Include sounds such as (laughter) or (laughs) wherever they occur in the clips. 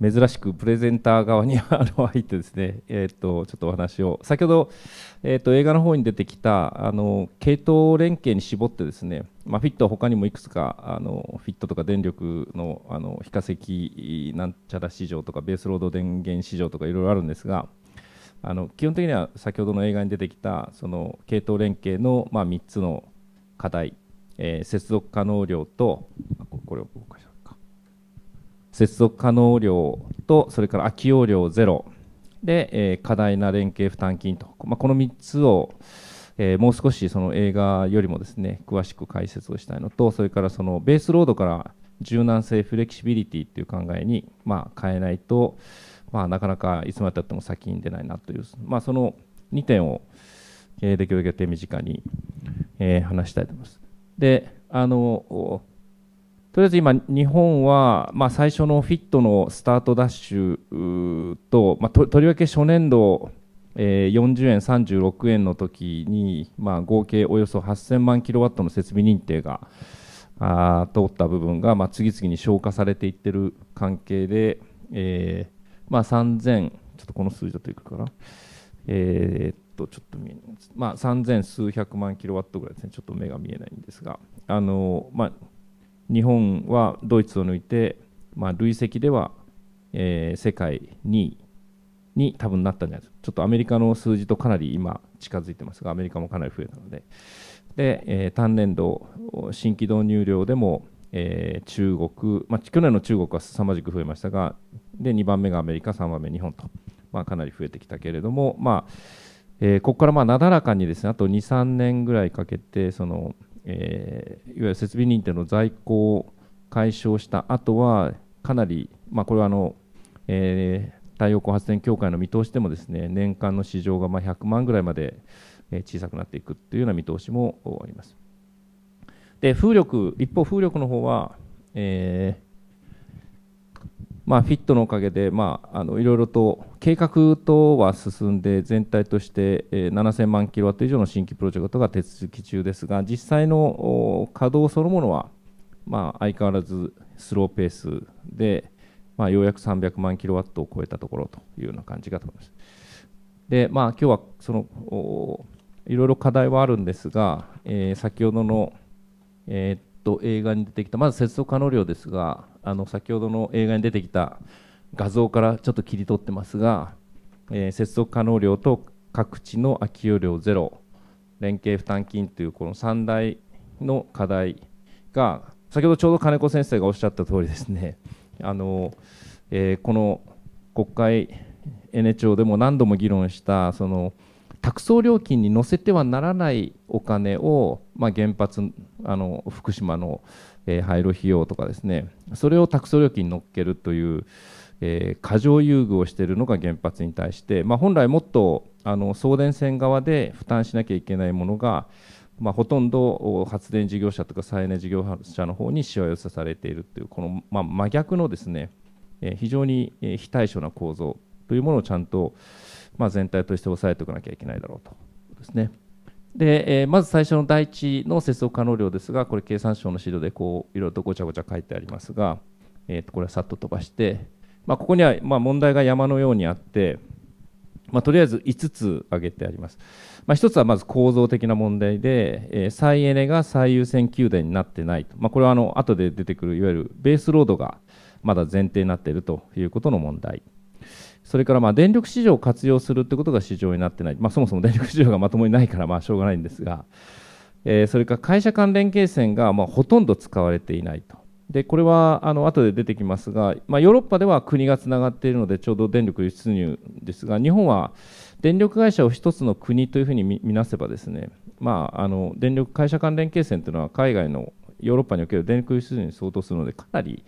珍しくプレゼンター側に入ってですね、えー、とちょっとお話を先ほど、えー、と映画の方に出てきたあの系統連携に絞ってですね、まあ、フィットは他にもいくつかあのフィットとか電力のあの非化石なんちゃら市場とかベースロード電源市場とかいろいろあるんですがあの基本的には先ほどの映画に出てきたその系統連携のまあ3つの課題、えー、接続可能量とこれをこ接続可能量とそれから空き容量ゼロで、えー、過大な連携負担金と、まあ、この3つを、えー、もう少しその映画よりもですね詳しく解説をしたいのとそれからそのベースロードから柔軟性フレキシビリティという考えに、まあ、変えないと、まあ、なかなかいつまでたっても先に出ないなという、まあ、その2点を、えー、できるだけ手短に、えー、話したいと思います。であのとりあえず今、日本は、まあ、最初のフィットのスタートダッシュと、まあ、とりわけ初年度、えー、40円、36円の時に、まあ、合計およそ8000万キロワットの設備認定があ通った部分が、まあ、次々に消化されていってる関係で、えーまあ、3000、ちょっとこの数字だといくかな。えー、っと、ちょっと見えないまあ、3000数百万キロワットぐらいですね、ちょっと目が見えないんですが、あのまあ、日本はドイツを抜いて、まあ、累積では、えー、世界2位に多分なったんじゃないですか。ちょっとアメリカの数字とかなり今近づいてますが、アメリカもかなり増えたので。で、えー、単年度新規導入量でも、えー、中国、まあ、去年の中国は凄まじく増えましたが、で2番目がアメリカ、3番目日本と、まあ、かなり増えてきたけれども、まあえー、ここからまあなだらかにですねあと2、3年ぐらいかけてその、えー、いわゆる設備認定の在庫を解消した後は、かなり、まあ、これはあの、えー、太陽光発電協会の見通しでもですね年間の市場がま100万ぐらいまで小さくなっていくというような見通しもあります。で風力一方、風力の方は、えーまあ、フィットのおかげで、まあ、あのいろいろと計画とは進んで全体として、え7000万キロワット以上の新規プロジェクトが手続き中ですが実際の稼働そのものは、まあ、相変わらずスローペースで、まあ、ようやく300万キロワットを超えたところというような感じがと思います。でまあ、今日はそのいろいろ課題はあるんですが、えー、先ほどの、えー、っと映画に出てきたまず接続可能量ですがあの先ほどの映画に出てきた画像からちょっと切り取ってますが、えー、接続可能量と各地の空き容量ゼロ連携負担金というこの3大の課題が先ほどちょうど金子先生がおっしゃった通りですね (laughs) あの、えー、この国会 N 庁でも何度も議論したその託送料金に乗せてはならないお金を、まあ、原発あの福島のえー、廃炉費用とかですねそれを託送料金に乗っけるという、えー、過剰優遇をしているのが原発に対して、まあ、本来もっとあの送電線側で負担しなきゃいけないものが、まあ、ほとんど発電事業者とか再エネ事業者の方にしわ寄せされているというこの、まあ、真逆のですね、えー、非常に非対称な構造というものをちゃんと、まあ、全体として抑えておかなきゃいけないだろうとですね。で、えー、まず最初の第一の接続可能量ですがこれ経産省の資料でこういろいろとごちゃごちゃ書いてありますが、えー、とこれはさっと飛ばして、まあ、ここにはま問題が山のようにあって、まあ、とりあえず5つ挙げてあります、まあ、1つはまず構造的な問題で、えー、再エネが最優先給電になってないと、まあ、これはあの後で出てくるいわゆるベースロードがまだ前提になっているということの問題。それからまあ電力市場を活用するということが市場になってない、まあ、そもそも電力市場がまともにないからまあしょうがないんですが、えー、それから会社関連経線がまあほとんど使われていないと。でこれはあの後で出てきますが、まあ、ヨーロッパでは国がつながっているのでちょうど電力輸出入ですが日本は電力会社を一つの国というふうに見なせばですね、まあ、あの電力会社関連経線というのは海外のヨーロッパにおける電力輸出に相当するのでかなり、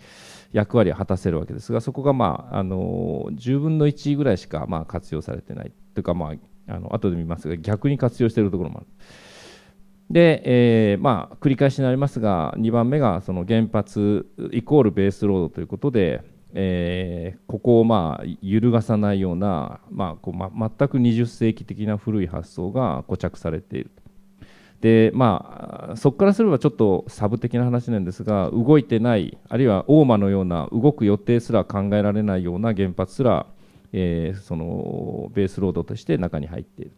役割を果たせるわけですがそこがまああの10分の1ぐらいしかまあ活用されてないというかまああの後で見ますが逆に活用しているところもある。で、えー、まあ繰り返しになりますが2番目がその原発イコールベースロードということで、えー、ここをまあ揺るがさないような、まあこうま、全く20世紀的な古い発想が固着されているでまあ、そこからすればちょっとサブ的な話なんですが動いてないあるいは大間のような動く予定すら考えられないような原発すら、えー、そのベースロードとして中に入っている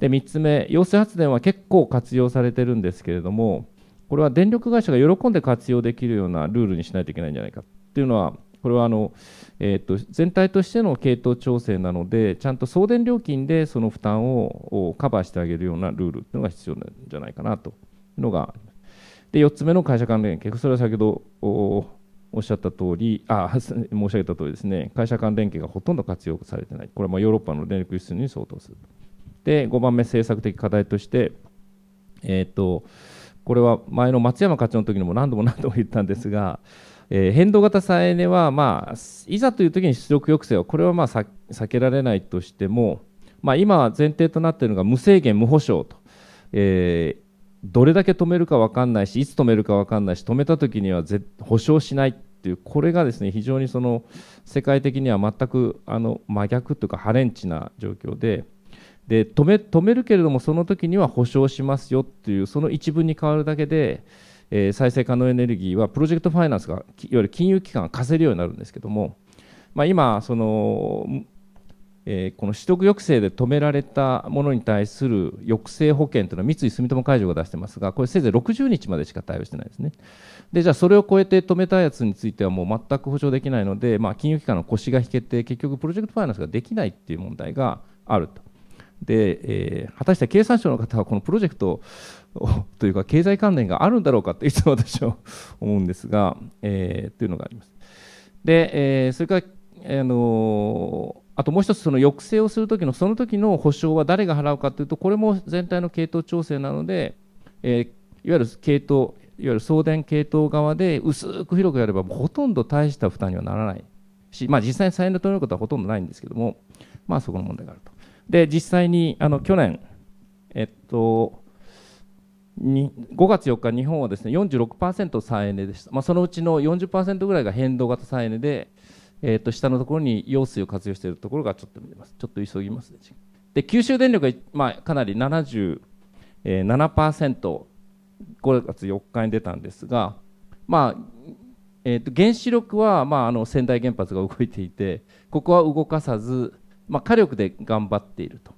で3つ目揚水発電は結構活用されてるんですけれどもこれは電力会社が喜んで活用できるようなルールにしないといけないんじゃないかっていうのはこれはあのえー、と全体としての系統調整なのでちゃんと送電料金でその負担をカバーしてあげるようなルールというのが必要なんじゃないかなというのがで4つ目の会社間連携それは先ほどおっしゃった通りあ申し上げた通りですね会社間連携がほとんど活用されてないこれはヨーロッパの電力輸出に相当するで5番目政策的課題としてえっ、ー、とこれは前の松山課長の時にも何度も何度も言ったんですが、うんえー、変動型再エネは、まあ、いざという時に出力抑制はこれはまあ避けられないとしても、まあ、今前提となっているのが無制限無保証と、えー、どれだけ止めるか分からないしいつ止めるか分からないし止めた時には保証しないというこれがですね非常にその世界的には全くあの真逆というかハレンチな状況で。で止め止めるけれどもその時には保証しますよっていうその一文に変わるだけでえー、再生可能エネルギーはプロジェクトファイナンスがいわゆる金融機関が貸せるようになるんですけども、まあ、今その、えー、この取得抑制で止められたものに対する抑制保険というのは三井住友海上が出してますがこれせいぜい60日までしか対応してないですねでじゃあそれを超えて止めたやつについてはもう全く保証できないので、まあ、金融機関の腰が引けて結局プロジェクトファイナンスができないっていう問題があると。で、えー、果たして経産省の方はこのプロジェクト (laughs) というか経済関連があるんだろうかっていつも私は思うんですが、えー、というのがあります。で、えー、それから、あのー、あともう一つその抑制をする時のその時の保証は誰が払うかというとこれも全体の系統調整なので、えー、いわゆる系統いわゆる送電系統側で薄く広くやればほとんど大した負担にはならないし、まあ、実際に再エネを取れることはほとんどないんですけども、まあ、そこの問題があると。で実際にあの去年、えっとに5月4日、日本はですね46%再エネでした、まあ、そのうちの40%ぐらいが変動型再エネで、えー、と下のところに揚水を活用しているところがちょっと見れます、ちょっと急ぎます、ね、で九州電力が、まあ、かなり77%、5月4日に出たんですが、まあえー、と原子力は、まあ、あの仙台原発が動いていて、ここは動かさず、まあ、火力で頑張っていると、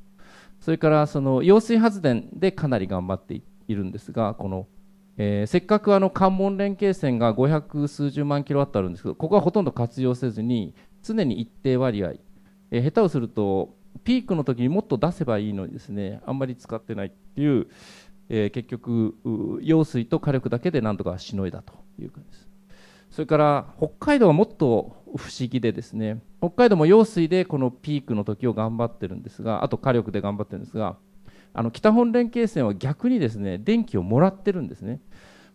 それからその揚水発電でかなり頑張っていて。いるんですがこの、えー、せっかくあの関門連携線が500数十万キロワットあるんですけどここはほとんど活用せずに常に一定割合、えー、下手をするとピークの時にもっと出せばいいのにですねあんまり使ってないっていう、えー、結局揚水と火力だけでなんとかしのいだという感じですそれから北海道はもっと不思議でですね北海道も揚水でこのピークの時を頑張ってるんですがあと火力で頑張ってるんですがあの北本連携線は逆にですね電気をもらってるんですね。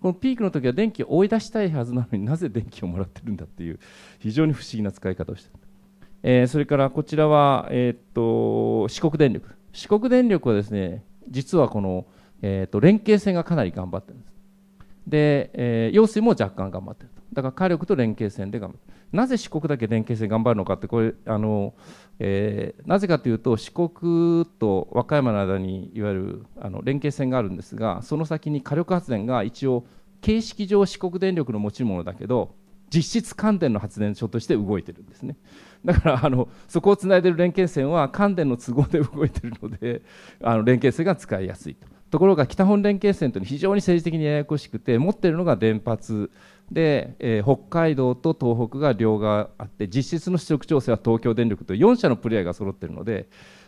このピークの時は電気を追い出したいはずなのになぜ電気をもらってるんだっていう非常に不思議な使い方をしてる、えー、それからこちらは、えー、っと四国電力四国電力はですね実はこの、えー、っと連携線がかなり頑張ってるんですで、えー、揚水も若干頑張ってるだから火力と連携線で頑張ってるなぜ四国だけ連携して頑張るのかってこれあの、えー、なぜかというと四国と和歌山の間にいわゆるあの連携線があるんですがその先に火力発電が一応形式上四国電力の持ち物だけど実質関電の発電所として動いてるんですねだからあのそこをつないでる連携線は関電の都合で動いてるので (laughs) あの連携線が使いやすいと。ところが北本連携線というのは非常に政治的にややこしくて持っているのが電発で、えー、北海道と東北が両側あって実質の出力調整は東京電力と4社のプレーヤーが揃っているので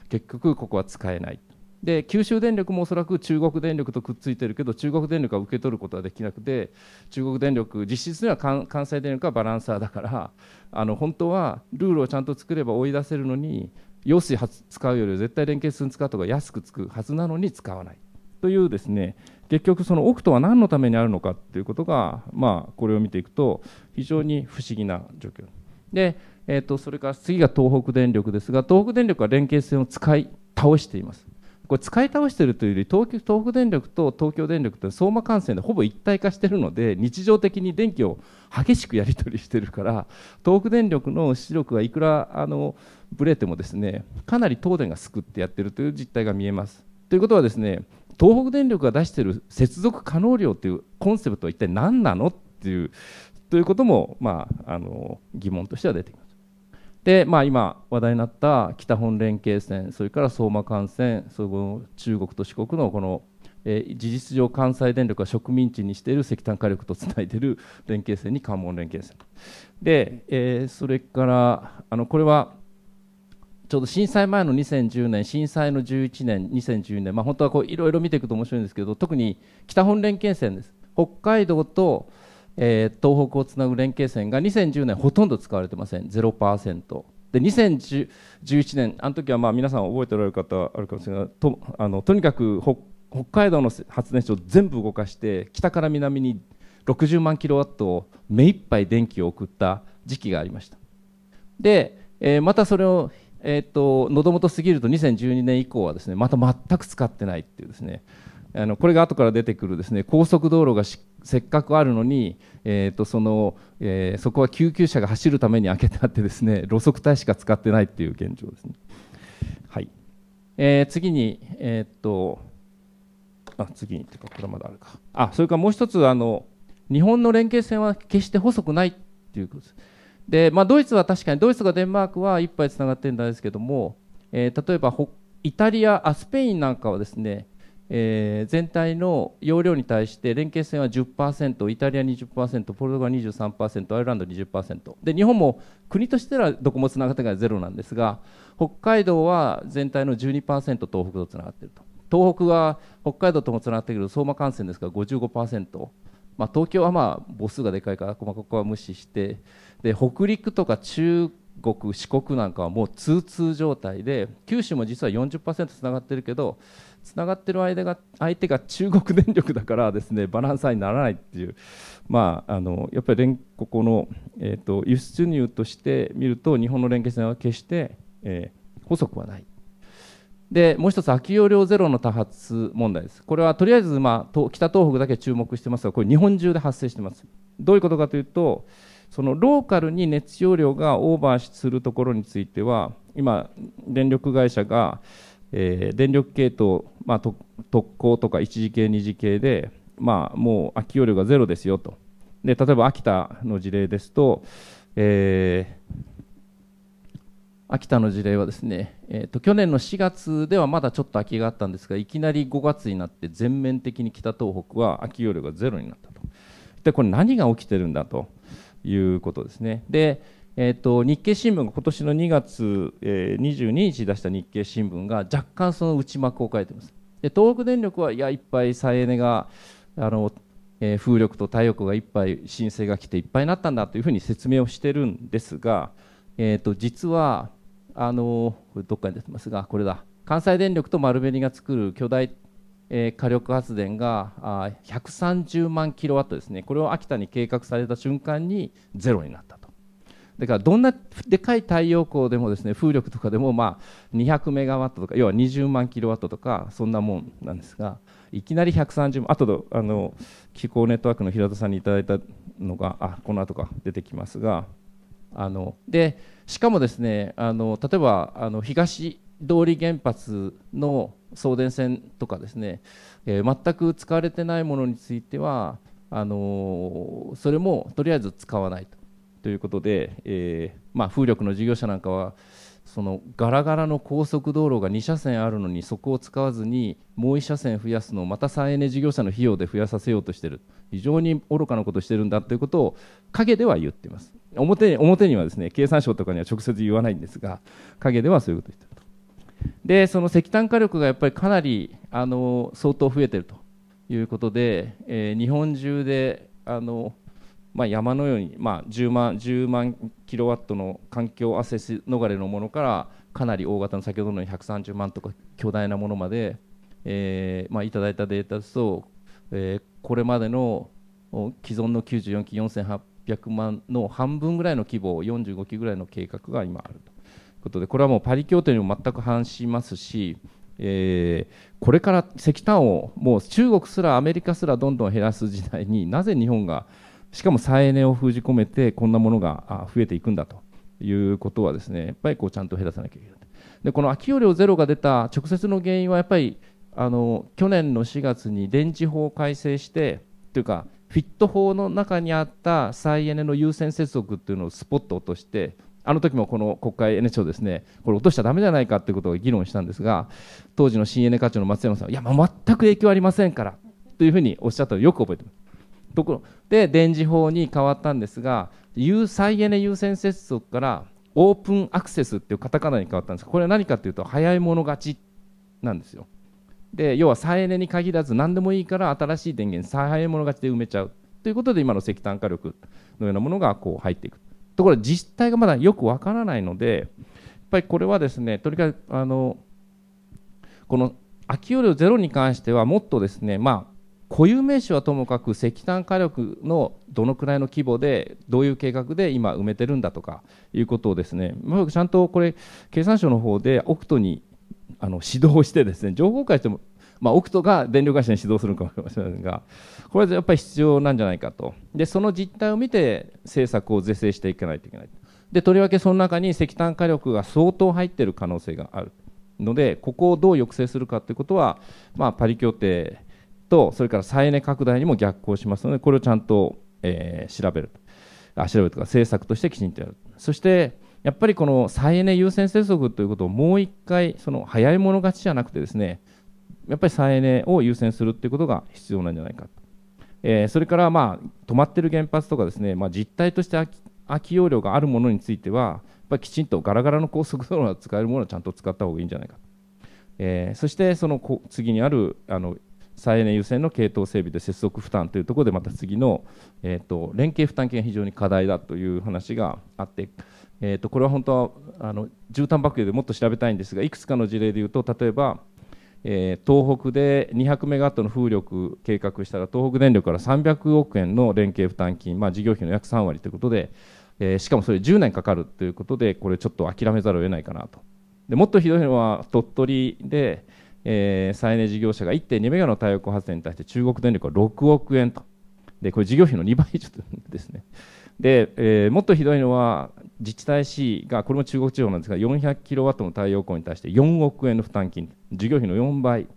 結局ここは使えないで九州電力もおそらく中国電力とくっついてるけど中国電力は受け取ることはできなくて中国電力実質には関西電力はバランサーだからあの本当はルールをちゃんと作れば追い出せるのに用水使うより絶対連携数に使うとか安くつくはずなのに使わないというですね結局その奥とは何のためにあるのかっていうことが、まあ、これを見ていくと非常に不思議な状況で、えー、とそれから次が東北電力ですが東北電力は連携線を使い倒していますこれ使い倒しているというより東東北電力と東京電力って相馬幹線でほぼ一体化しているので日常的に電気を激しくやり取りしているから東北電力の出力がいくらあのぶれてもですねかなり東電がすくってやっているという実態が見えます。ということはですね東北電力が出している接続可能量というコンセプトは一体何なのっていうということも、まあ、あの疑問としては出てきます。で、まあ、今話題になった北本連携線それから相馬幹線その中国と四国のこの、えー、事実上関西電力が植民地にしている石炭火力とつないでいる連携線に関門連携線で、えー、それからあのこれはちょうど震災前の2010年震災の11年2012年、まあ、本当はこういろいろ見ていくと面白いんですけど特に北本連携線です北海道と、えー、東北をつなぐ連携線が2010年ほとんど使われてません0%。で2011年、あの時はまあ皆さん覚えておられる方あるかもしれないとあのとにかく北北海道の発電所を全部動かして北から南に60万キロワットを目いっぱい電気を送った時期がありましたで、えまたそれをえー、っと喉元過ぎると2012年以降はですねまた全く使ってないっていうですねあのこれが後から出てくるですね高速道路がせっかくあるのに、えーとそのえー、そこは救急車が走るために開けてあってですね路側帯しか使ってないっていう現状ですね。はいえー、次に、えーと、とあ次にというかこれまだあるかあそれからもう一つあの日本の連携線は決して細くないっていうことです。で、まあ、ドイツは確かにドイツがデンマークはぱ杯つながってるんですけども、えー、例えばイタリアあスペインなんかはですね、えー、全体の容量に対して連携線は10%イタリア20%ポルトガル23%アイルランド20%で日本も国としてはどこもつながってないゼロなんですが北海道は全体の12%東北とつながっていると東北は北海道ともつながっているけど相馬幹線ですから55%、まあ、東京はまあ母数がでかいから、ここは無視してで北陸とか中国四国なんかはもう通通状態で九州も実は40%つながってるけどつながってる間が相手が中国電力だから (laughs) ですねバランサーにならないっていう、まあ、あのやっぱりここの、えーと、輸出入として見ると日本の連携線は決して、えー、細くはない。でもう1つ空き容量ゼロの多発問題です。これはとりあえず、まあ、北東北だけ注目してますがこれ日本中で発生してます。どういうことかというとそのローカルに熱容量がオーバーするところについては今、電力会社が、えー、電力系統、まあ、特攻とか一次系、二次系で、まあ、もう空き容量がゼロですよとで例えば秋田の事例ですと、えー、秋田の事例はですね、えーと去年の4月ではまだちょっと空きがあったんですがいきなり5月になって全面的に北東北は空き容量がゼロになったと。でこれ何が起きてるんだと。いうことですね。で、えーと、日経新聞が今年の2月、えー、22日出した日経新聞が若干その内幕を書いてます。で東北電力はいやいっぱい再エネがあの、えー、風力と太陽光がいっぱい申請が来ていっぱいになったんだというふうに説明をしてるんですが、えーと、実はあのこれどっかに出てますがこれだ関西電力と丸紅が作る巨大えー、火力発電があ130万キロワットですねこれを秋田に計画された瞬間にゼロになったとだからどんなでかい太陽光でもですね風力とかでもまあ200メガワットとか要は20万キロワットとかそんなもんなんですがいきなり130万あとであの気候ネットワークの平田さんにいただいたのがあこの後か出てきますがあのでしかもですねあの例えばあの東道理原発の送電線とかですね、えー、全く使われてないものについてはあのー、それもとりあえず使わないとということで、えー、まあ、風力の事業者なんかはそのガラガラの高速道路が2車線あるのにそこを使わずにもう1車線増やすのをまた再エネ事業者の費用で増やさせようとしている非常に愚かなことをしているんだということを陰では言っています表表にはですね経産省とかには直接言わないんですが陰ではそういうことを言っていると。でその石炭火力がやっぱりかなりあの相当増えてるということで、えー、日本中であの、まあ、山のように、まあ、10万10万キロワットの環境アセス逃れのものからかなり大型の先ほどの130万とか巨大なものまで、えーまあ、いただいたデータですと、えー、これまでの既存の94基4800万の半分ぐらいの規模45基ぐらいの計画が今あると。ことでこれはもうパリ協定にも全く反しますし、えー、これから石炭をもう中国すらアメリカすらどんどん減らす時代になぜ日本がしかも再エネを封じ込めてこんなものが増えていくんだということはですねやっぱりこうちゃんと減らさなきゃいけない。でこの空き容量ゼロが出た直接の原因はやっぱりあの去年の4月に電池法を改正してというかフィット法の中にあった再エネの優先接続っていうのをスポッと落としてあの時もこの国会 NH をですねこれ落としちゃだめじゃないかということを議論したんですが当時の新エネ課長の松山さんはいや全く影響ありませんからというふうにおっしゃったのをよく覚えてます。ところで電磁法に変わったんですが再エネ優先接続からオープンアクセスっていうカタカナに変わったんですがこれは何かというと早い者勝ちなんですよ。で要は再エネに限らず何でもいいから新しい電源再エネ者勝ちで埋めちゃうということで今の石炭火力のようなものがこう入っていくところ自治がまだよくわからないので、やっぱりこれはですね、とにかくあのこの空き容量ゼロに関しては、もっとですね、まあ、固有名詞はともかく石炭火力のどのくらいの規模でどういう計画で今埋めてるんだとかいうことをですねちゃんとこれ経産省の方でオクトにあの指導してですね情報会してもまあ、オクトが電力会社に指導するかもしれませんがこれはやっぱり必要なんじゃないかとでその実態を見て政策を是正していかないといけないでとりわけその中に石炭火力が相当入っている可能性があるのでここをどう抑制するかということは、まあ、パリ協定とそれから再エネ拡大にも逆行しますのでこれをちゃんと、えー、調べるあ調べるとか政策としてきちんとやるそしてやっぱりこの再エネ優先政策ということをもう一回その早い者勝ちじゃなくてですねやっぱり再エネを優先するっていうことが必要なんじゃないかと、えー、それからまあ止まってる原発とかですね、まあ、実態として空き空き容量があるものについてはやっぱりきちんとガラガラの高速道路が使えるものはちゃんと使った方がいいんじゃないかと、えー、そしてその次にあるあの再エネ優先の系統整備で接続負担というところでまた次の、えーと、連携負担金が非常に課題だという話があって、えーと、これは本当はあの絨毯爆油でもっと調べたいんですがいくつかの事例でいうと例えばえー、東北で200メガワットの風力計画したら東北電力から300億円の連携負担金、まあ、事業費の約3割ということで、えー、しかもそれ10年かかるということでこれちょっと諦めざるを得ないかなとでもっとひどいのは鳥取で、えー、再エネ事業者が1.2メガの太陽光発電に対して中国電力は6億円とでこれ事業費の2倍以上ですね。で、えー、もっとひどいのは自治体 C がこれも中国地方なんですが400キロワットの太陽光に対して4億円の負担金事業費の4倍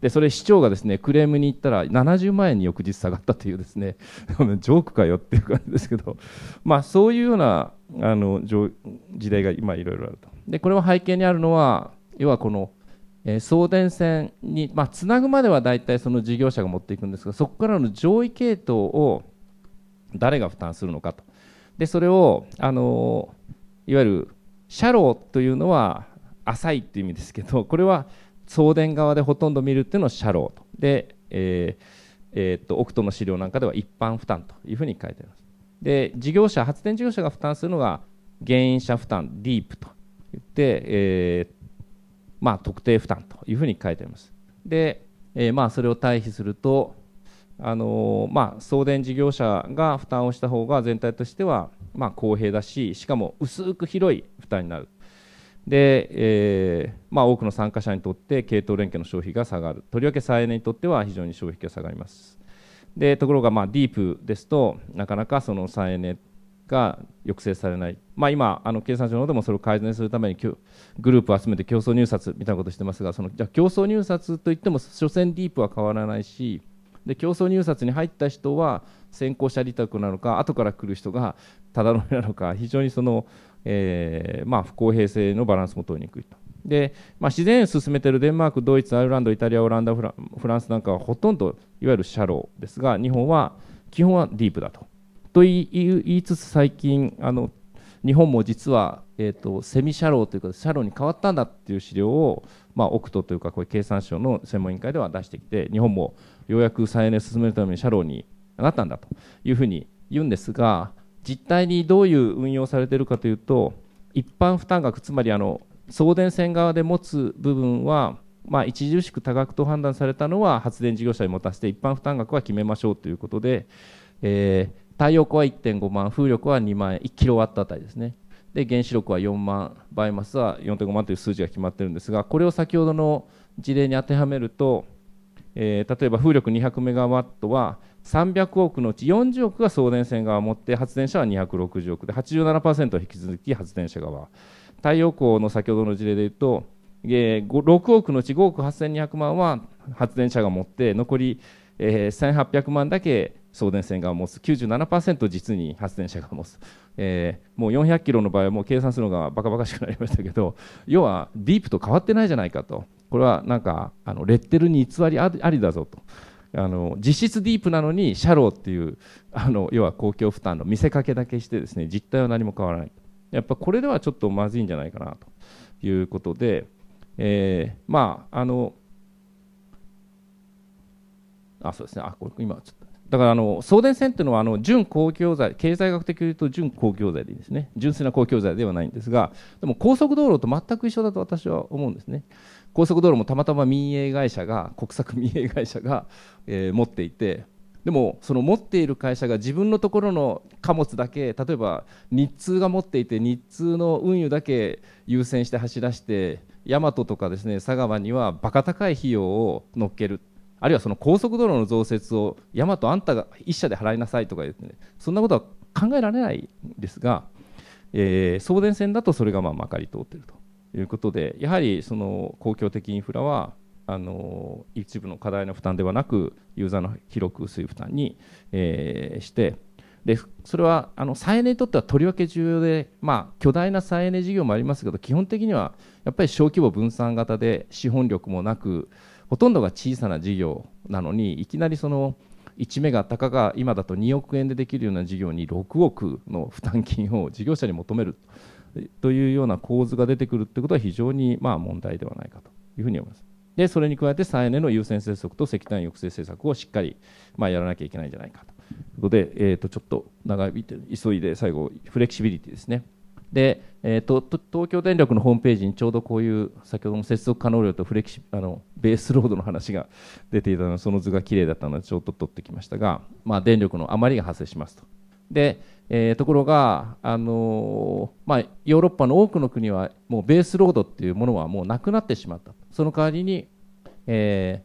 でそれ市長がですねクレームに行ったら70万円に翌日下がったというですね (laughs) ジョークかよっていう感じですけど、まあ、そういうようなあの時代が今いろいろあるとでこれは背景にあるのは要はこの、えー、送電線につな、まあ、ぐまでは大体その事業者が持っていくんですがそこからの上位系統を誰が負担するのかと。でそれをあのいわゆるローというのは浅いっていう意味ですけどこれは送電側でほとんど見るっていうのをローとで、えーえー、っとオクトの資料なんかでは一般負担というふうに書いてあります。で事業者発電事業者が負担するのが原因者負担ディープといって、えーまあ、特定負担というふうに書いてあります。で、えー、まあそれを対比すると、あのまあ、送電事業者が負担をした方が全体としてはま公平だししかも薄く広い負担になるで、えー、まあ、多くの参加者にとって系統連携の消費が下がるとりわけ再エネにとっては非常に消費が下がりますでところがまあディープですとなかなかその再エネが抑制されない、まあ、今、あの経産省の方でもそれを改善するためにグループを集めて競争入札みたいなことをしてますがそのじゃ競争入札といっても所詮ディープは変わらないしで競争入札に入った人は先行者利託なのか後から来る人がただのなのか非常にその、えー、まあ、不公平性のバランスも取りにくいと。でまあ、自然に進めているデンマーク、ドイツ、アイルランド、イタリア、オランダフラ、フランスなんかはほとんどいわゆるシャローですが、日本は基本はディープだと。と言いつつ、最近あの、日本も実は、えーと、セミシャローというかシャローに変わったんだっていう資料を、まあ、オクトというかこういう経産省の専門委員会では出してきて日本もようやく再エネを進めるために社労になったんだというふうに言うんですが実態にどういう運用されているかというと一般負担額つまりあの送電線側で持つ部分はまあ、著しく多額と判断されたのは発電事業者に持たせて一般負担額は決めましょうということで、えー、太陽光は1.5万風力は2万円1キロワットあたりですねで原子力は4万バイマスは4.5万という数字が決まってるんですがこれを先ほどの事例に当てはめるとえー、例えば風力200メガワットは300億のうち40億が送電線側を持って発電車は260億で87%引き続き発電車側太陽光の先ほどの事例でいうと、えー、6億のうち5億8200万は発電車が持って残り、えー、1800万だけ送電線が持つ97%実に発電車が持つ、えー、もう400キロの場合はもう計算するのがバカバカしくなりましたけど要はディープと変わってないじゃないかとこれはなんかあのレッテルに偽りありだぞと。あの実質ディープなのにシャローっていうあの要は公共負担の見せかけだけしてですね実態は何も変わらないやっぱこれではちょっとまずいんじゃないかなということで、えー、まああのあそうですねあこれ今ちょっとだからあの送電線っていうのはあの準公共財経済学的に言うと準公共財でいいですね純粋な公共財ではないんですがでも高速道路と全く一緒だと私は思うんですね。高速道路もたまたま民営会社が国策民営会社が、えー、持っていてでもその持っている会社が自分のところの貨物だけ例えば日通が持っていて日通の運輸だけ優先して走らせて大和とかですね佐川にはバカ高い費用を乗っけるあるいはその高速道路の増設を大和あんたが1社で払いなさいとか言って、ね、そんなことは考えられないんですが、えー、送電線だとそれがまあまかり通っていると。いうことでやはりその公共的インフラはあの一部の課題の負担ではなくユーザーの広く薄い負担に、えー、してでそれはあの再エネにとってはとりわけ重要で、まあ、巨大な再エネ事業もありますけど基本的にはやっぱり小規模分散型で資本力もなくほとんどが小さな事業なのにいきなりその1目がたかが今だと2億円でできるような事業に6億の負担金を事業者に求めるというような構図が出てくるということは非常にまあ問題ではないかというふうに思います。でそれに加えて再エネの優先政策と石炭抑制政策をしっかりまあやらなきゃいけないんじゃないかということで、えー、とちょっと長引いて急いで最後フレキシビリティですね。で、えーと、東京電力のホームページにちょうどこういう先ほどの接続可能量とフレキシあのベースロードの話が出ていたのでその図が綺麗だったのでちょっと取ってきましたが、まあ、電力の余りが発生しますとで、えー、ところが、あのー、まあ、ヨーロッパの多くの国はもうベースロードっていうものはもうなくなってしまったその代わりに、え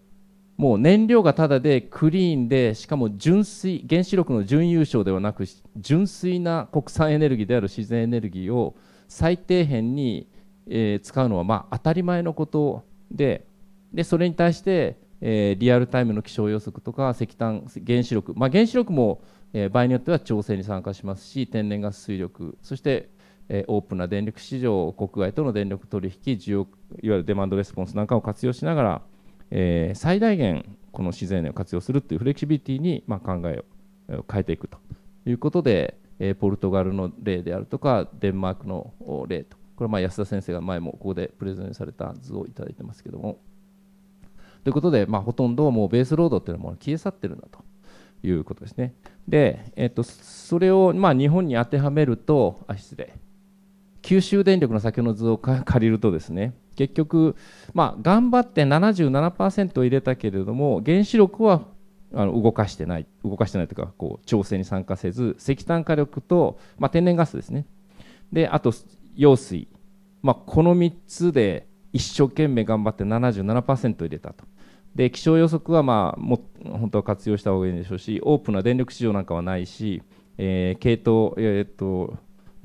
ー、もう燃料がただでクリーンでしかも純粋原子力の準優勝ではなく純粋な国産エネルギーである自然エネルギーを最底辺に、えー、使うのはまあ当たり前のことででそれに対して、えー、リアルタイムの気象予測とか石炭原子力、まあ、原子力もえ場合によっては調整に参加しますし天然ガス水力そして、えオープンな電力市場国外との電力取引需要いわゆるデマンドレスポンスなんかを活用しながら、え最大限この自然燃を活用するというフレキシビリティに、ま考えを変えていくということで、えポルトガルの例であるとかデンマークの例とこれはま安田先生が前もここでプレゼンされた図を頂いてますけども。ということで、まあ、ほとんどもうベースロードっていうのはもう消え去ってるんだということですね。で、えっと、それをまあ日本に当てはめると、あ失礼、九州電力の先ほどの図を借りるとですね、結局、まあ、頑張って77%入れたけれども、原子力はあの動かしてない、動かしてないというか、こう調整に参加せず、石炭火力と、まあ、天然ガスですね、であと揚水、まあ、この3つで一生懸命頑張って77%入れたと。で気象予測は、まあ、も本当は活用した方がいいでしょうしオープンな電力市場なんかはないし、えー、系統、えー、っと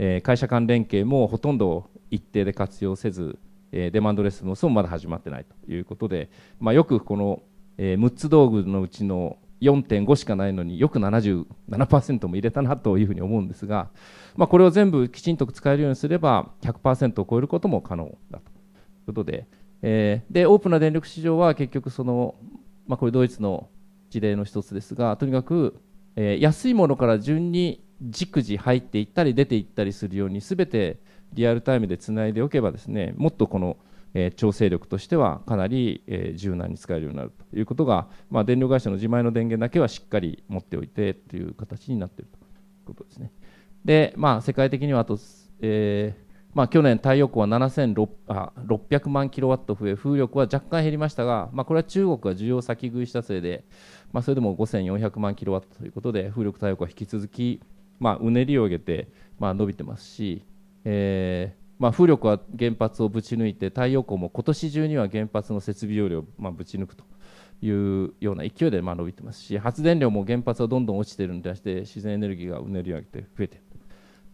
えー、会社間連携もほとんど一定で活用せず、えー、デマンドレスもそうまだ始まってないということで、まあ、よくこの、えー、6つ道具のうちの4.5しかないのによく77%も入れたなというふうに思うんですが、まあ、これを全部きちんと使えるようにすれば100%を超えることも可能だということで。えー、でオープンな電力市場は結局その、まあ、これドイツの事例の一つですがとにかく、えー、安いものから順に逐次入っていったり出ていったりするように全てリアルタイムでつないでおけばですねもっとこの、えー、調整力としてはかなり、えー、柔軟に使えるようになるということが、まあ、電力会社の自前の電源だけはしっかり持っておいてという形になっているということですね。で、まあ、世界的にはあと、えーまあ、去年、太陽光は7600万キロワット増え、風力は若干減りましたが、まあ、これは中国が需要先食いしたせいで、まあ、それでも5400万キロワットということで、風力、太陽光は引き続き、まあ、うねりを上げて、まあ、伸びてますし、えーまあ、風力は原発をぶち抜いて、太陽光も今年中には原発の設備容量を、まあ、ぶち抜くというような勢いでまあ伸びてますし、発電量も原発はどんどん落ちているのに対して、自然エネルギーがうねりを上げて増えている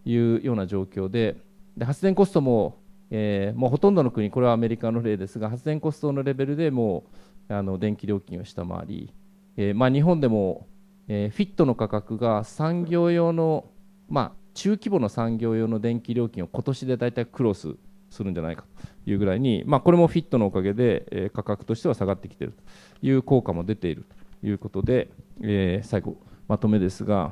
というような状況で。で発電コストも、えー、もうほとんどの国これはアメリカの例ですが発電コストのレベルでもうあの電気料金を下回り、えー、まあ、日本でも、えフィットの価格が産業用の、まあ、中規模の産業用の電気料金を今年で大体クロスするんじゃないかというぐらいに、まあ、これもフィットのおかげで、え価格としては下がってきているという効果も出ているということで、え最後まとめですが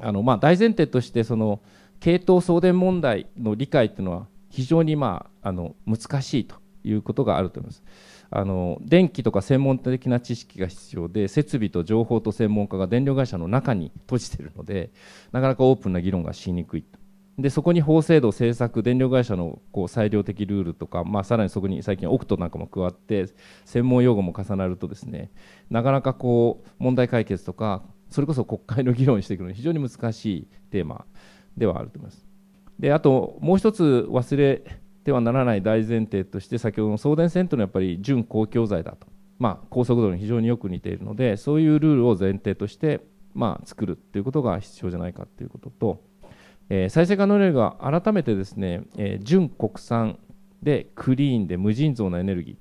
あの、ま大前提としてその、系統送電問題の理解というのは非常に、まあ、あの難しいということがあると思います。あの電気とか専門的な知識が必要で設備と情報と専門家が電力会社の中に閉じているのでなかなかオープンな議論がしにくいでそこに法制度政策電力会社のこう裁量的ルールとか、まあ、さらにそこに最近オクトなんかも加わって専門用語も重なるとですねなかなかこう問題解決とかそれこそ国会の議論していくのに非常に難しいテーマではあると思います。であともう一つ忘れてはならない大前提として先ほどの送電線というのはやっぱり準公共財だと、まあ、高速道路に非常によく似ているのでそういうルールを前提として、まあ、作るということが必要じゃないかということと、えー、再生可能エネルギーが改めてですね、えー、純国産でクリーンで無尽蔵なエネルギ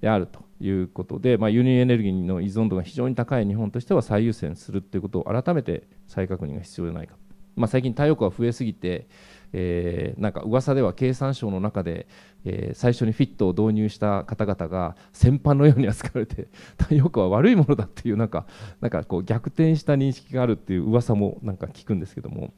ーであるということで、まあ、輸入エネルギーの依存度が非常に高い日本としては最優先するということを改めて再確認が必要じゃないかと。まあ、最近太陽光が増えすぎて、えー、なんか噂では経産省の中で、えー、最初にフィットを導入した方々が先般のように扱われて太陽光は悪いものだっていうなんかなんかこう逆転した認識があるっていう噂もなんか聞くんですけども、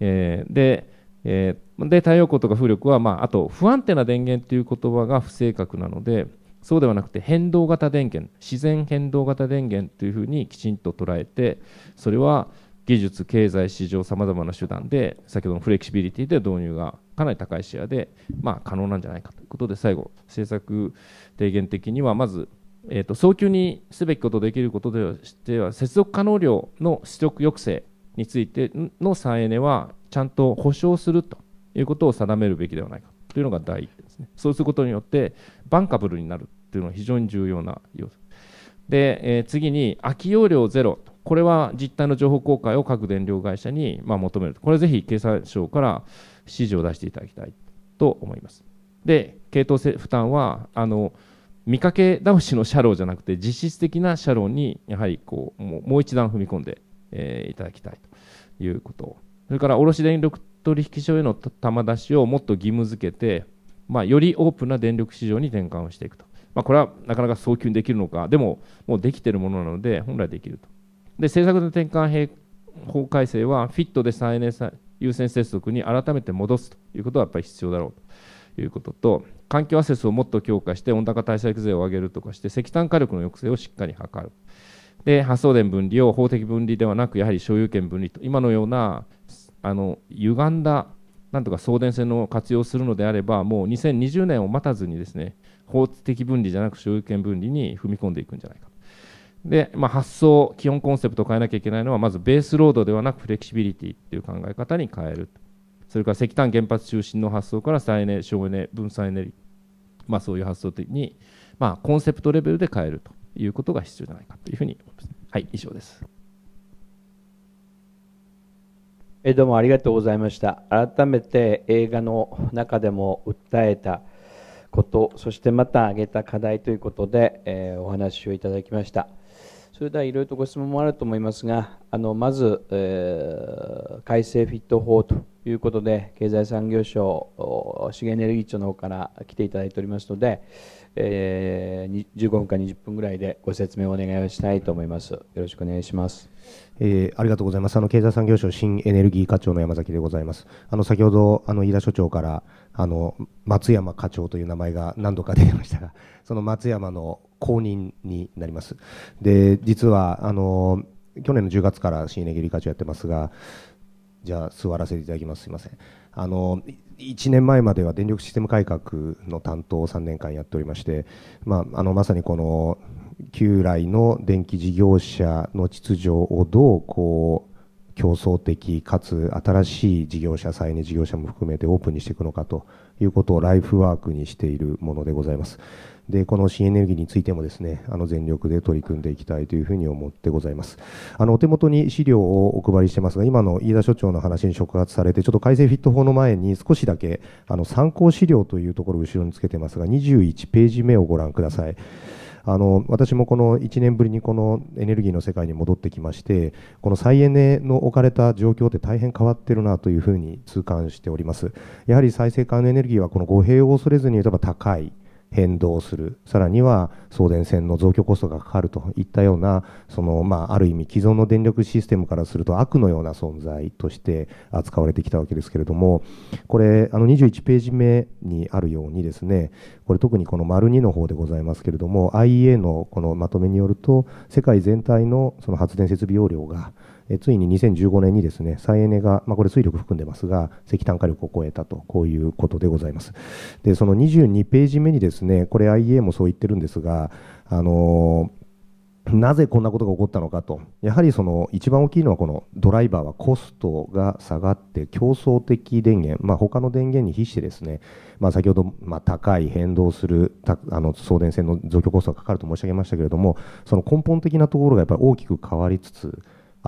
えー、で、えー、で太陽光とか風力は、まあ、あと不安定な電源という言葉が不正確なのでそうではなくて変動型電源自然変動型電源というふうにきちんと捉えてそれは、うん技術、経済、市場、さまざまな手段で、先ほどのフレキシビリティで導入がかなり高いシェアで、まあ、可能なんじゃないかということで、最後、政策提言的には、まず、えー、と早急にすべきことできることとしては、接続可能量の出力抑制についての再エネは、ちゃんと保証するということを定めるべきではないかというのが第一ですね。そうすることによって、バンカブルになるというのは非常に重要な要素。で、えー、次に、空き容量ゼロとこれは実態の情報公開を各電力会社にま求めるこれぜひ経産省から指示を出していただきたいと思います。で、系統負担はあの見かけ倒しの社労じゃなくて実質的な社労にやはりこうもう一段踏み込んで、えいただきたいということそれから卸電力取引所への玉出しをもっと義務付けて、まあ、よりオープンな電力市場に転換をしていくと、まあ、これはなかなか早急にできるのかでももうできているものなので本来できるとで政策の転換法改正はフィットで再エネ優先接続に改めて戻すということはやっぱり必要だろうということと環境アセスをもっと強化して温暖化対策税を上げるとかして石炭火力の抑制をしっかり図るで発送電分離を法的分離ではなくやはり所有権分離と今のようなあの歪んだなんとか送電線の活用するのであればもう2020年を待たずにですね法的分離じゃなく所有権分離に踏み込んでいくんじゃないかと。で、まあ、発想基本コンセプトを変えなきゃいけないのはまずベースロードではなくフレキシビリティっていう考え方に変えるそれから石炭原発中心の発想から再エネ省エネ分散エネルギー、まあ、そういう発想的に、まあ、コンセプトレベルで変えるということが必要じゃないかというふうに思います。はい以上ですえどうもありがとうございました改めて映画の中でも訴えたことそしてまた挙げた課題ということで、えー、お話をいただきました。それではいろいろとご質問もあると思いますが、あのまず、えー、改正フィット法ということで、経済産業省資源エネルギー庁の方から来ていただいておりますので、えー、15分か20分ぐらいでご説明をお願いをしたいと思います。よろしくお願いします。えー、ありがとうございます。あの経済産業省新エネルギー課長の山崎でございます。あの先ほどあの飯田所長からあの松山課長という名前が何度か出てましたが、(laughs) その松山の後任になります。で実はあの去年の10月から新エネルギー課長やってますが、じゃあ座らせていただきます。すみません。あの1年前までは電力システム改革の担当を3年間やっておりまして、まあ、あのまさにこの旧来の電気事業者の秩序をどうこう競争的かつ新しい事業者再エネ事業者も含めてオープンにしていくのかということをライフワークにしているものでございますでこの新エネルギーについてもですねあの全力で取り組んでいきたいというふうに思ってございますあのお手元に資料をお配りしてますが今の飯田所長の話に触発されてちょっと改正フィット法の前に少しだけあの参考資料というところを後ろにつけてますが21ページ目をご覧くださいあの私もこの1年ぶりにこのエネルギーの世界に戻ってきましてこの再エネの置かれた状況って大変変わってるなというふうに痛感しておりますやはり再生可能エネルギーはこの語弊を恐れずに言えば高い変動するさらには送電線の増強コストがかかるといったようなその、まあ、ある意味既存の電力システムからすると悪のような存在として扱われてきたわけですけれどもこれあの21ページ目にあるようにですねこれ特にこの丸2の方でございますけれども IEA のこのまとめによると世界全体のその発電設備容量がえついに2015年にですね再エネが、まあ、これ水力含んでますが石炭火力を超えたとこういうことでございますでその22ページ目にですねこれ IEA もそう言ってるんですがあのーなぜこんなことが起こったのかと、やはりその一番大きいのは、このドライバーはコストが下がって、競争的電源、まあ他の電源に比して、ですね、まあ、先ほどま高い、変動するあの送電線の増強コストがかかると申し上げましたけれども、その根本的なところがやっぱり大きく変わりつつ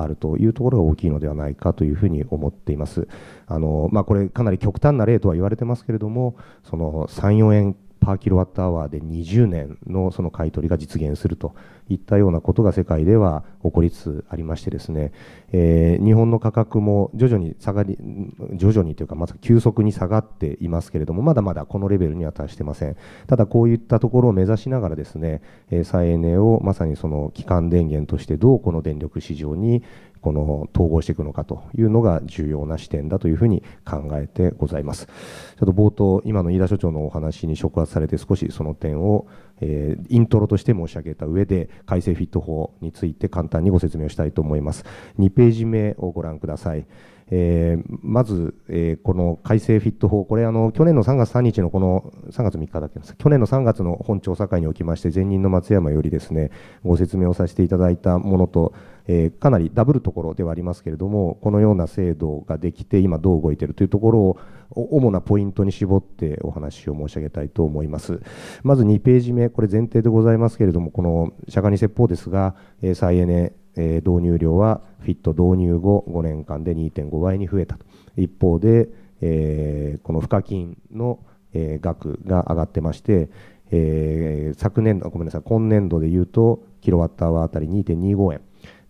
あるというところが大きいのではないかというふうに思っています。あのまあ、これかなり極端な例とは言われてますけれどもその3、4円パーキロワットアワーで20年のその買い取りが実現するといったようなことが世界では起こりつつありましてですね、えー、日本の価格も徐々に下がり徐々にというかまず急速に下がっていますけれどもまだまだこのレベルには達してませんただこういったところを目指しながらですね、えー、再エネをまさにその基幹電源としてどうこの電力市場にこの統合していくのかというのが重要な視点だというふうに考えてございます。ちょっと冒頭、今の飯田所長のお話に触発されて少しその点をえー、イントロとして申し上げた上で改正フィット法について簡単にご説明をしたいと思います2ページ目をご覧くださいえー、まず、えー、この改正フィット法、これあの、去年の3月3日のこの3月3日だっけ去年の3月の本調査会におきまして、前任の松山よりですねご説明をさせていただいたものとえー、かなりダブるところではありますけれどもこのような制度ができて今どう動いているというところを主なポイントに絞ってお話を申し上げたいと思いますまず2ページ目これ前提でございますけれどもこの釈迦に説法ですが、えー、再エネえ導入量はフィット導入後5年間で2.5倍に増えたと一方で、えー、この賦課金の、え額が上がってまして、えー、昨年度ごめんなさい今年度でいうとキロワットアワーあたり2.25円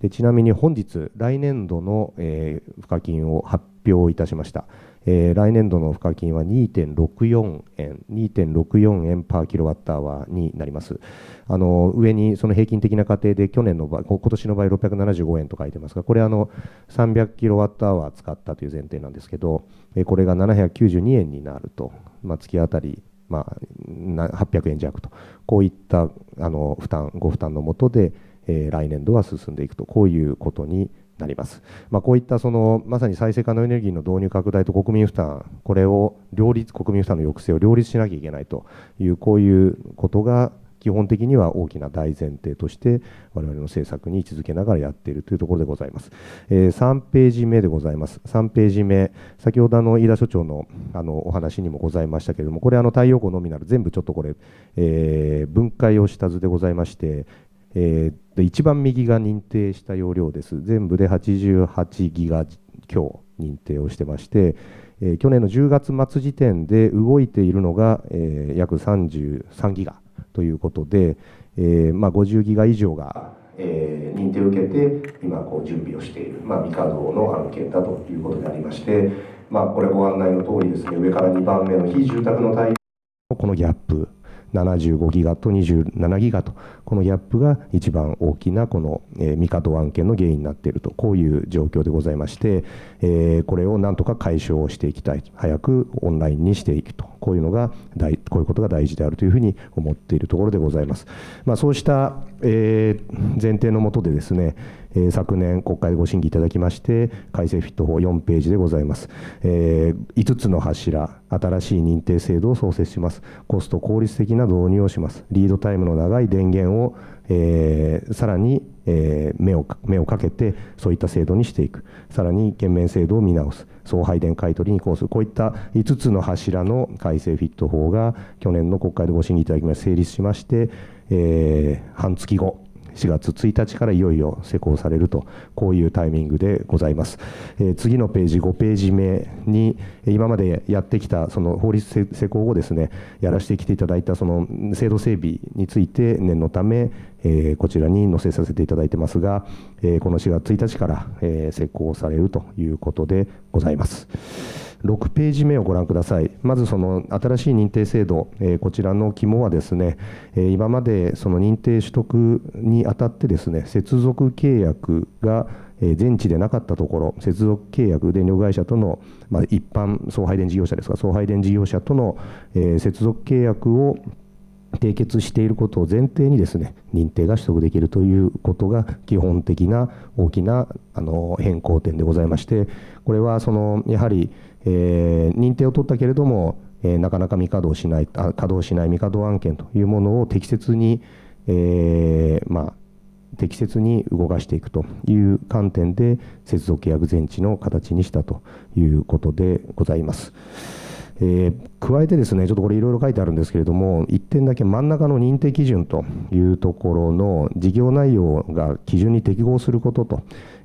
でちなみに本日、来年度の、えー、賦課金を発表いたしました。えー、来年度の賦課金は2.64円、2.64円パーキロワットアワーになります。あの上にその平均的な家庭で去年の場合、今年の場合675円と書いてますが、これあの300キロワットアワー使ったという前提なんですけど、えー、これが792円になると、まあ、月当たりまあ、800円弱と、こういったあの負担、ご負担のもとで、えー、来年度は進んでいくとこういうことになります、まあ、こういったそのまさに再生可能エネルギーの導入拡大と国民負担これを両立国民負担の抑制を両立しなきゃいけないというこういうことが基本的には大きな大前提として我々の政策に位置づけながらやっているというところでございます、えー、3ページ目でございます3ページ目先ほどあの飯田所長のあのお話にもございましたけれどもこれあの太陽光のみなら全部ちょっとこれ、えー、分解をした図でございましてえー、と一番右が認定した容量です。全部で88ギガ強認定をしてまして、えー、去年の10月末時点で動いているのが、えー、約33ギガということで、えーまあ、50ギガ以上が、えー、認定を受けて今こう準備をしている、まあ、未稼働の案件だということでありまして、まあ、これご案内の通りですね上から2番目の非住宅の対応このギャップ75ギガと27ギガとこのギャップが一番大きなこの、えー、ミカド案件の原因になっているとこういう状況でございまして、えー、これをなんとか解消をしていきたい早くオンラインにしていくとこういうのがこういうことが大事であるというふうに思っているところでございます。まあ、そうしたえー、前提のもとでですね、えー、昨年国会でご審議いただきまして改正フィット法4ページでございます、えー、5つの柱新しい認定制度を創設しますコスト効率的な導入をしますリードタイムの長い電源を、えー、さらに、え目を目をかけてそういった制度にしていくさらに減免制度を見直す送配電買取に移行するこういった5つの柱の改正フィット法が去年の国会でご審議いただきまして成立しましてえー、半月後4月1日からいよいよ施行されるとこういうタイミングでございます、えー、次のページ5ページ目に今までやってきたその法律施行後ですねやらせてきていただいたその制度整備について念のため、えー、こちらに載せさせていただいてますが、えー、この4月1日から、え施行されるということでございます。6ページ目をご覧ください。まずその新しい認定制度、えこちらの肝はですね、え今までその認定取得にあたってですね、接続契約が全地でなかったところ、接続契約、電力会社との、まあ、一般送配電事業者ですが、送配電事業者との、え接続契約を締結していることを前提にですね認定が取得できるということが基本的な大きなあの変更点でございましてこれはそのやはりえー、認定を取ったけれども、えー、なかなか未稼働しないあ稼働しない未稼働案件というものを適切に、えー、まあ、適切に動かしていくという観点で接続契約前置の形にしたということでございます。えー、加えてですねちょっとこれいろいろ書いてあるんですけれども1点だけ真ん中の認定基準というところの事業内容が基準に適合することと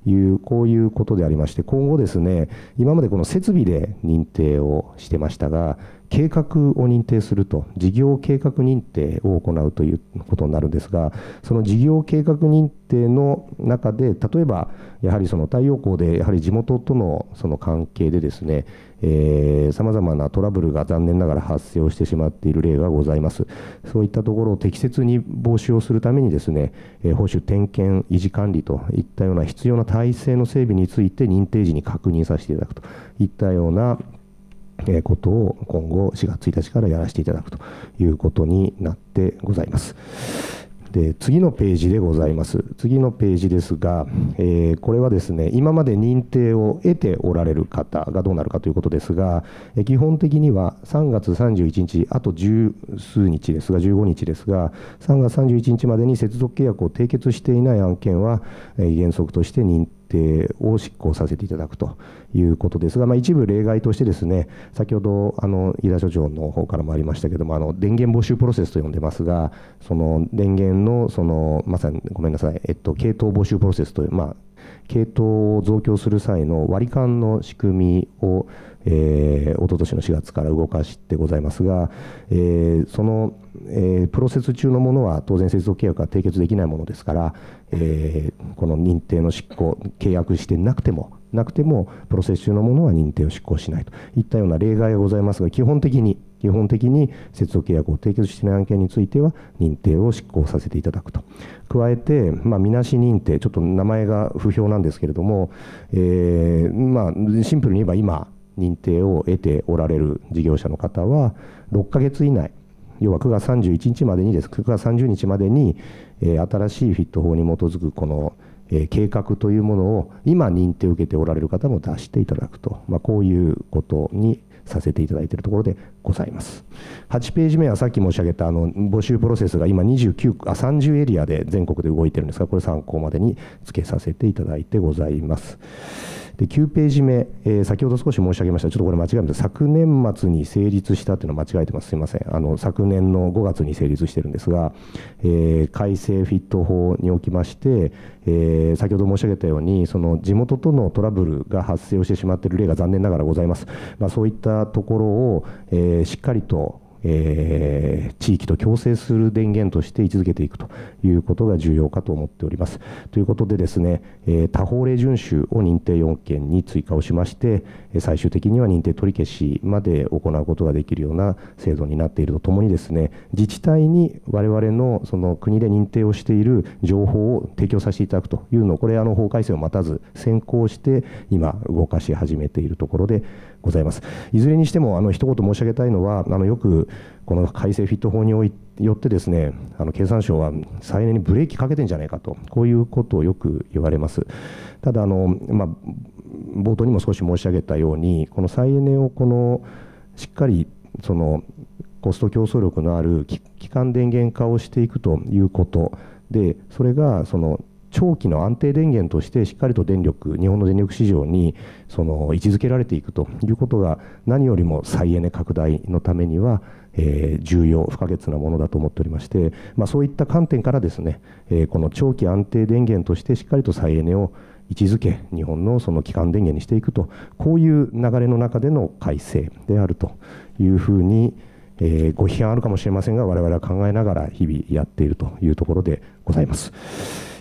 いうこういうことでありまして今後ですね今までこの設備で認定をしてましたが計画を認定すると事業計画認定を行うということになるんですがその事業計画認定の中で例えばやはりその太陽光でやはり地元とのその関係でですねさまざまなトラブルが残念ながら発生をしてしまっている例がございます。そういったところを適切に防止をするためにですね、えー、保守点検維持管理といったような必要な体制の整備について認定時に確認させていただくといったようなことを今後4月1日からやらせていただくということになってございます。で次のページでございます次のページですが、えー、これはですね今まで認定を得ておられる方がどうなるかということですが、えー、基本的には3月31日あと十数日ですが15日ですが3月31日までに接続契約を締結していない案件は、えー、原則として認定を執行させていただくということですが、まあ、一部例外としてですね先ほどあの飯田所長の方からもありましたけどもあの電源募集プロセスと呼んでますがその電源のそのまさにごめんなさい、えっと、系統募集プロセスという、まあ、系統を増強する際の割り勘の仕組みをえー、一昨年の4月から動かしてございますが、えー、その、えー、プロセス中のものは当然、接続契約は締結できないものですから、えー、この認定の執行、契約してなくても、なくても、プロセス中のものは認定を執行しないといったような例外がございますが、基本的に、基本的に接続契約を締結していない案件については、認定を執行させていただくと。加えて、まあ、みなし認定、ちょっと名前が不評なんですけれども、えーまあ、シンプルに言えば今、認定を得ておられる事業者の方は、6ヶ月以内、要は9月31日までにです、9月30日までに、新しいフィット法に基づくこの、計画というものを、今、認定を受けておられる方も出していただくと、まあ、こういうことにさせていただいているところでございます。8ページ目はさっき申し上げたあの募集プロセスが今29あ30エリアで全国で動いているんですが、これ参考までにつけさせていただいてございます。で9ページ目、えー、先ほど少し申し上げました、ちょっとこれ間違えました、昨年末に成立したというのは間違えてます、すみません、あの昨年の5月に成立してるんですが、えー、改正フィット法におきまして、えー、先ほど申し上げたように、その地元とのトラブルが発生をしてしまっている例が残念ながらございます、まあ、そういったところを、えしっかりとえー、地域と共生する電源として位置づけていくということが重要かと思っております。ということでですね、えー、多法令遵守を認定4件に追加をしまして最終的には認定取り消しまで行うことができるような制度になっているとともにですね自治体に我々のその国で認定をしている情報を提供させていただくというのをこれ法改正を待たず先行して今動かし始めているところでございます。いずれにしてもあの一言申し上げたいのはあのよくこの改正フィット法によってですねあの経産省は再エネにブレーキかけてんじゃないかとこういうことをよく言われます。ただあの、まあ、冒頭にも少し申し上げたようにこの再エネをこのしっかりそのコスト競争力のある基幹電源化をしていくということでそれがその長期の安定電源としてしっかりと電力日本の電力市場にその位置づけられていくということが何よりも再エネ拡大のためには、え重要不可欠なものだと思っておりまして、まあ、そういった観点からですね、えこの長期安定電源としてしっかりと再エネを位置づけ日本のその基幹電源にしていくとこういう流れの中での改正であるというふうに、えー、ご批判あるかもしれませんが我々は考えながら日々やっているというところでございます。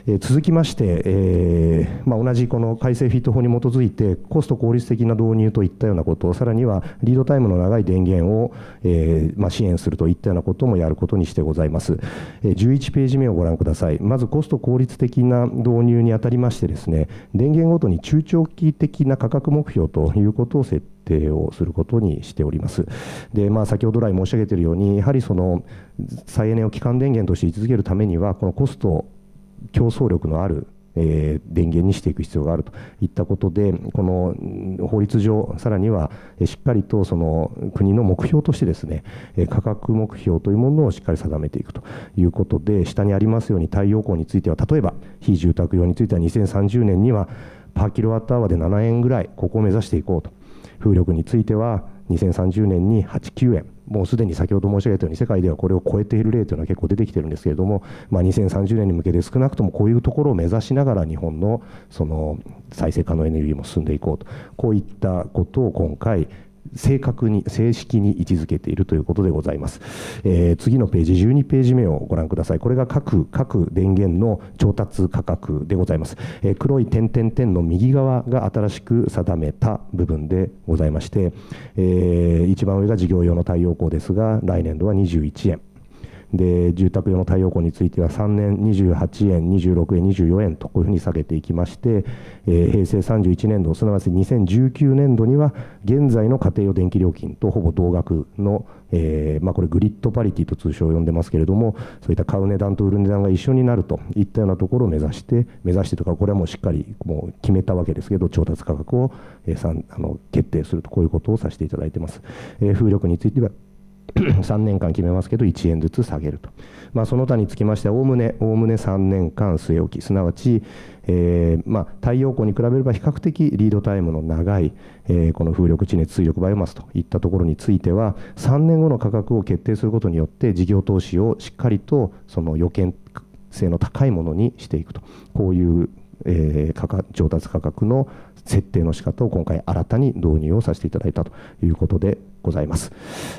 え続きまして、えまあ、同じこの改正フィット法に基づいてコスト効率的な導入といったようなことさらにはリードタイムの長い電源を、えまあ、支援するといったようなこともやることにしてございます、え11ページ目をご覧くださいまずコスト効率的な導入にあたりましてですね電源ごとに中長期的な価格目標ということを設定定をすることにしております。でまあ、先ほど来申し上げているように、やはりその再エネを基幹電源として位置づけるためには、このコスト競争力のあるえ電源にしていく必要があるといったことでこの法律上さらにはしっかりとその国の目標としてですね価格目標というものをしっかり定めていくということで下にありますように太陽光については例えば非住宅用については2030年にはパーキロワットアワーで7円ぐらいここを目指していこうと風力については2030年に89円もうすでに先ほど申し上げたように世界ではこれを超えている例というのは結構出てきてるんですけれども、まあ、2030年に向けて少なくともこういうところを目指しながら日本のその再生可能エネルギーも進んでいこうとこういったことを今回正確に正式に位置づけているということでございます、えー、次のページ12ページ目をご覧くださいこれが各各電源の調達価格でございます、えー、黒い点点点の右側が新しく定めた部分でございまして、えー、一番上が事業用の太陽光ですが来年度は21円で住宅用の太陽光については3年28円、26円、24円とこういうふうに下げていきまして、えー、平成31年度、すなわち2019年度には現在の家庭用電気料金とほぼ同額の、えーまあ、これグリッドパリティと通称を呼んでますけれどもそういった買う値段と売る値段が一緒になるといったようなところを目指して目指してとかこれはもうしっかりもう決めたわけですけど調達価格を、えー、さんあの決定するとこういうことをさせていただいています。えー、風力については3 (clears throat) 年間決めますけど、1円ずつ下げると、まあ、その他につきましては、おおむね3年間据え置き、すなわち、えーまあ、太陽光に比べれば比較的リードタイムの長い、えー、この風力、地熱、水力、バイオマスといったところについては、3年後の価格を決定することによって、事業投資をしっかりとその予見性の高いものにしていくと、こういうえー、価格調達価格の設定の仕方を今回新たに導入をさせていただいたということでございます。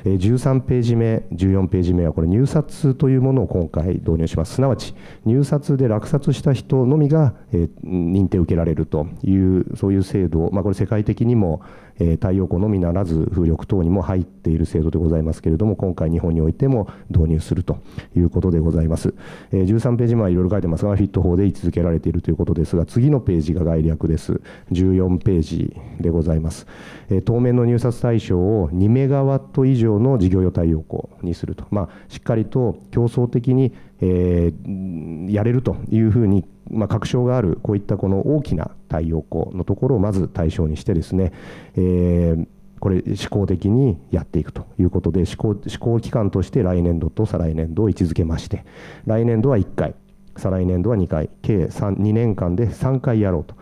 えー、13ページ目、14ページ目はこれ入札というものを今回導入します。すなわち入札で落札した人のみが、えー、認定を受けられるというそういう制度、まあ、これ世界的にもえ太陽光のみならず風力等にも入っている制度でございますけれども今回日本においても導入するということでございます、え13ページ前いろいろ書いてますがフィット法で位置づけられているということですが次のページが概略です14ページでございます、え当面の入札対象を2メガワット以上の事業用太陽光にすると、まあ、しっかりと競争的にえー、やれるというふうにまあ、確証があるこういったこの大きな太陽光のところをまず対象にしてですね、えー、これ試行的にやっていくということで試行試行期間として来年度と再来年度を位置づけまして来年度は1回再来年度は2回計2年間で3回やろうと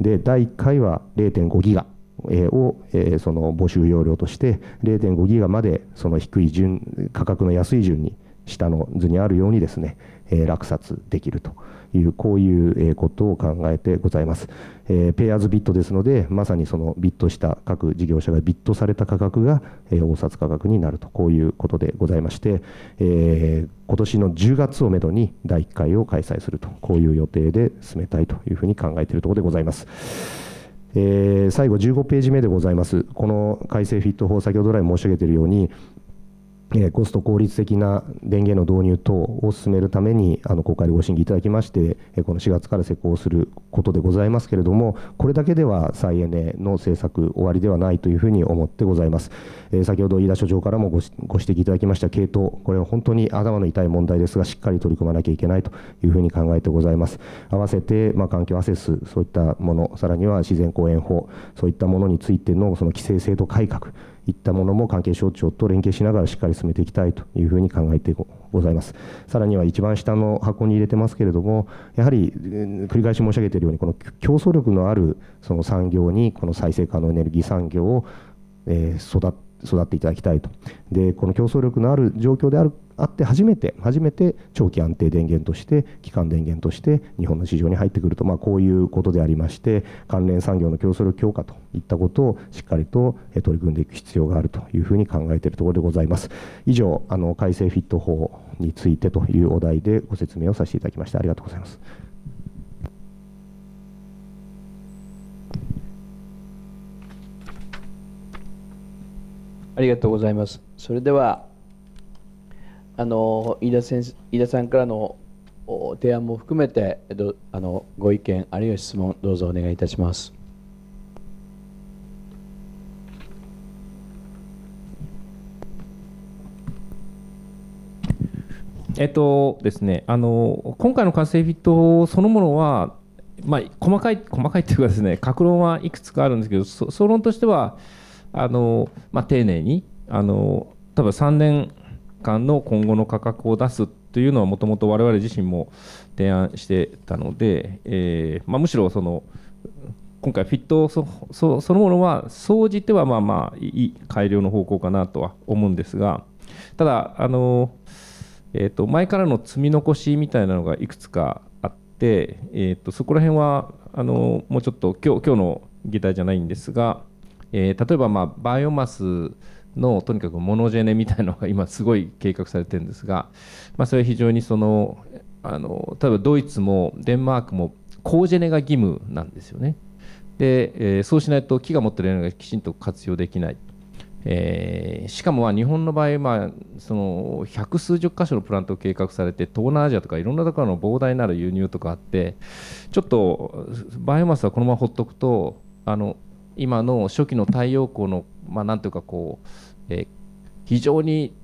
で第1回は0.5ギガを、えー、その募集要領として0.5ギガまでその低い順価格の安い順に下の図にあるようにですねえ落札できるというこういうことを考えてございます、えペアーズビットですのでまさにそのビットした各事業者がビットされた価格が、え応札価格になるとこういうことでございまして、えー、今年の10月をめどに第1回を開催するとこういう予定で進めたいというふうに考えているところでございますえー、最後15ページ目でございます、この改正フィット法、先ほど来申し上げているように、コスト効率的な電源の導入等を進めるためにあの国会でご審議いただきましてこの4月から施行することでございますけれどもこれだけでは再エネの政策終わりではないというふうに思ってございます、え先ほど飯田所長からもご指摘いただきました系統これは本当に頭の痛い問題ですがしっかり取り組まなきゃいけないというふうに考えてございます合わせて、ま環境アセスそういったものさらには自然公園法そういったものについてのその規制制度改革いったものも関係省庁と連携しながらしっかり進めていきたいというふうに考えてございます。さらには一番下の箱に入れてますけれども、やはり繰り返し申し上げているように、この競争力のあるその産業に、この再生可能エネルギー産業を育て育っていただきたいとでこの競争力のある状況であるあって初めて初めて長期安定電源として基幹電源として日本の市場に入ってくると、まあ、こういうことでありまして関連産業の競争力強化といったことをしっかりと取り組んでいく必要があるというふうに考えているところでございます以上あの改正フィット法についてというお題でご説明をさせていただきましたありがとうございますありがとうございますそれではあの飯田先生飯田さんからの提案も含めてどあのご意見あるいは質問どうぞお願いいたします。えっとですね、あの今回の活性フィットそのものは、まあ、細かい細かいというかですね格論はいくつかあるんですけど総論としてはあの、まあ、丁寧にあの多分3年間の今後の価格を出すというのはもともと我々自身も提案してたので、えーまあ、むしろその今回フィットそそそのものは総じてはまあまあいい改良の方向かなとは思うんですがただあの、えー、と前からの積み残しみたいなのがいくつかあって、えー、とそこら辺はあのもうちょっと今日今日の議題じゃないんですが、えー、例えばまあバイオマスのとにかくモノジェネみたいのが今すごい計画されてるんですが、まあ、それは非常にそのあの例えばドイツもデンマークも高ジェネが義務なんですよね。で、えー、そうしないと木が持ってるエネルギーがきちんと活用できない。えー、しかもま日本の場合、まあ、その百数十箇所のプラントを計画されて東南アジアとかいろんなところの膨大なる輸入とかあってちょっとバイオマスはこのまま放っておくとあの今の初期の太陽光の、まあ、なんというかこうえー、非常に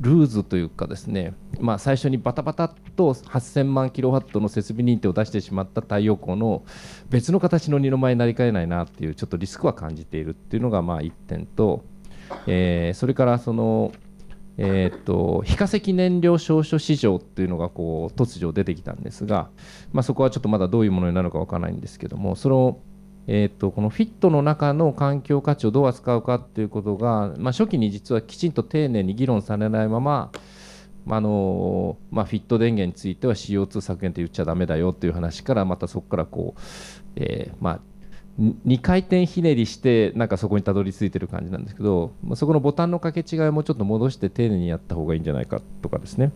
ルーズというかですね、まあ、最初にバタバタっと8000万キロワットの設備認定を出してしまった太陽光の別の形の二の舞になりかねないなっていうちょっとリスクは感じているっていうのがまあ1点と、えー、それからその、えー、と非化石燃料証書市場っていうのがこう突如出てきたんですが、まあ、そこはちょっとまだどういうものになるかわからないんですけどもそのえーと、このフィットの中の環境価値をどう扱うかということが、まあ、初期に実はきちんと丁寧に議論されないまま、あのまあ、フィット電源については CO2 削減って言っちゃだめだよという話からまたそこからこう、えーまあ、2回転ひねりしてなんかそこにたどり着いてる感じなんですけど、まあ、そこのボタンの掛け違いもちょっと戻して丁寧にやった方がいいんじゃないかとかですね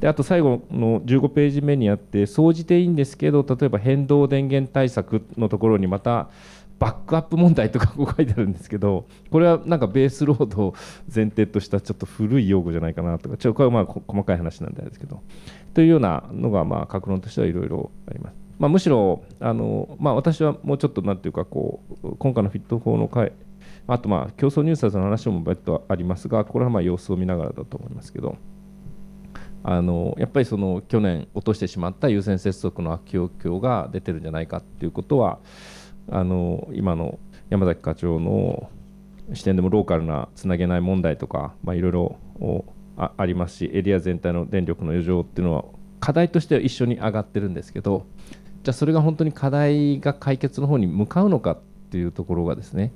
であと最後の15ページ目にあって総じていいんですけど例えば変動電源対策のところにまたバックアップ問題とかこう書いてあるんですけどこれはなんかベースロードを前提としたちょっと古い用語じゃないかなとかちょこれはまあ細かい話なんですけどというようなのがまあ格論としてはいろいろあります。まあ、むしろあの、まあ、私はもうちょっとなんていうかこう今回のフィット法の会あとまあ競争入札の話も別途ありますがこれはまあ様子を見ながらだと思いますけどあのやっぱりその去年落としてしまった優先接続の悪影響が出てるんじゃないかっていうことはあの今の山崎課長の視点でもローカルなつなげない問題とかいろいろありますしエリア全体の電力の余剰っていうのは課題としては一緒に上がってるんですけどじゃあそれが本当に課題が解決の方に向かうのかっていうところがですね、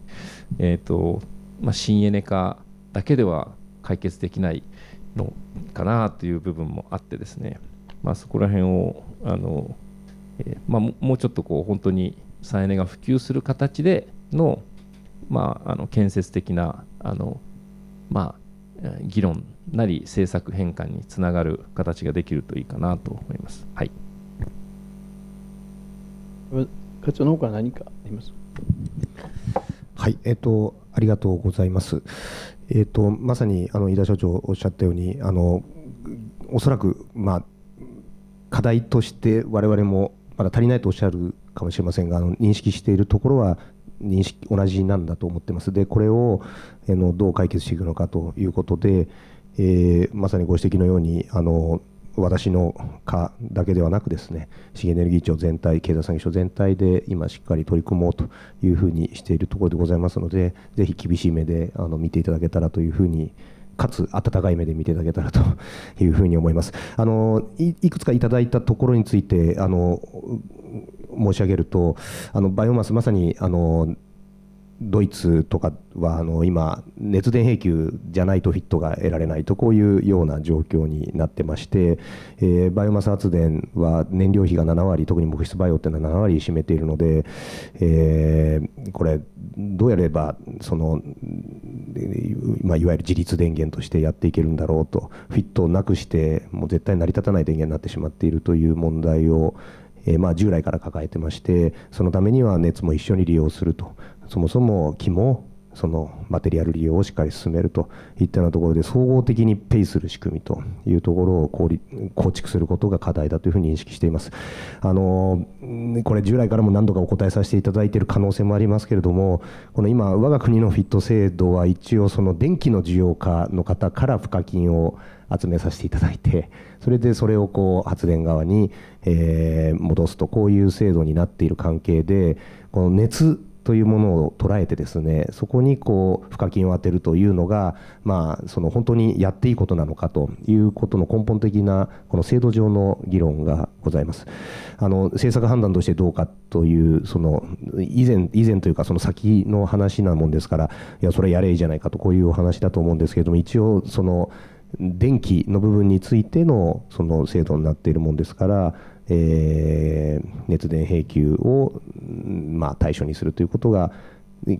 えーとまあ、新エネ化だけでは解決できないのかなという部分もあってですね、まあ、そこら辺をあの、えー、まあ、もうちょっとこう本当に再エネが普及する形での,、まあ、あの建設的なあの、まあ、議論なり政策変換につながる形ができるといいかなと思います。はい課長の方から何かありますはい、えっ、ー、と、ありがとうございます。えっ、ー、と、まさに、あの、飯田所長おっしゃったように、あの、おそらく、まあ、課題として我々もまだ足りないとおっしゃるかもしれませんがあの認識しているところは認識同じなんだと思ってますでこれをあのどう解決していくのかということで、えー、まさにご指摘のようにあの私の課だけではなくですね資源エネルギー庁全体経済産業省全体で今しっかり取り組もうというふうにしているところでございますのでぜひ厳しい目であの見ていただけたらというふうにかつ温かい目で見ていただけたらというふうに思います。あのいくつかいただいたところについてあの申し上げるとあのバイオマスまさにあのドイツとかはあの今、熱電平器じゃないとフィットが得られないとこういうような状況になってまして、えー、バイオマス発電は燃料費が7割特に木質バイオっていうのは7割占めているので、えー、これ、どうやればその、まあ、いわゆる自立電源としてやっていけるんだろうとフィットをなくしてもう絶対成り立たない電源になってしまっているという問題をまあ、従来から抱えてましてそのためには熱も一緒に利用するとそもそも木もそのマテリアル利用をしっかり進めるといったようなところで総合的にペイする仕組みというところを構築することが課題だというふうに認識していますあのこれ従来からも何度かお答えさせていただいている可能性もありますけれどもこの今我が国のフィット制度は一応その電気の需要家の方から賦課金を集めさせていただいてそれでそれをこう発電側に、えー、戻すとこういう制度になっている関係でこの熱というものを捉えてですねそこにこう付加金を当てるというのが、まあ、その本当にやっていいことなのかということの根本的なこの制度上の議論がございます。あの政策判断としてどうかというその以前以前というかその先の話なもんですからいやそれやれじゃないかとこういうお話だと思うんですけれども一応その電気の部分についてのその制度になっているもんですからえー、熱電平給を、まあ、対象にするということが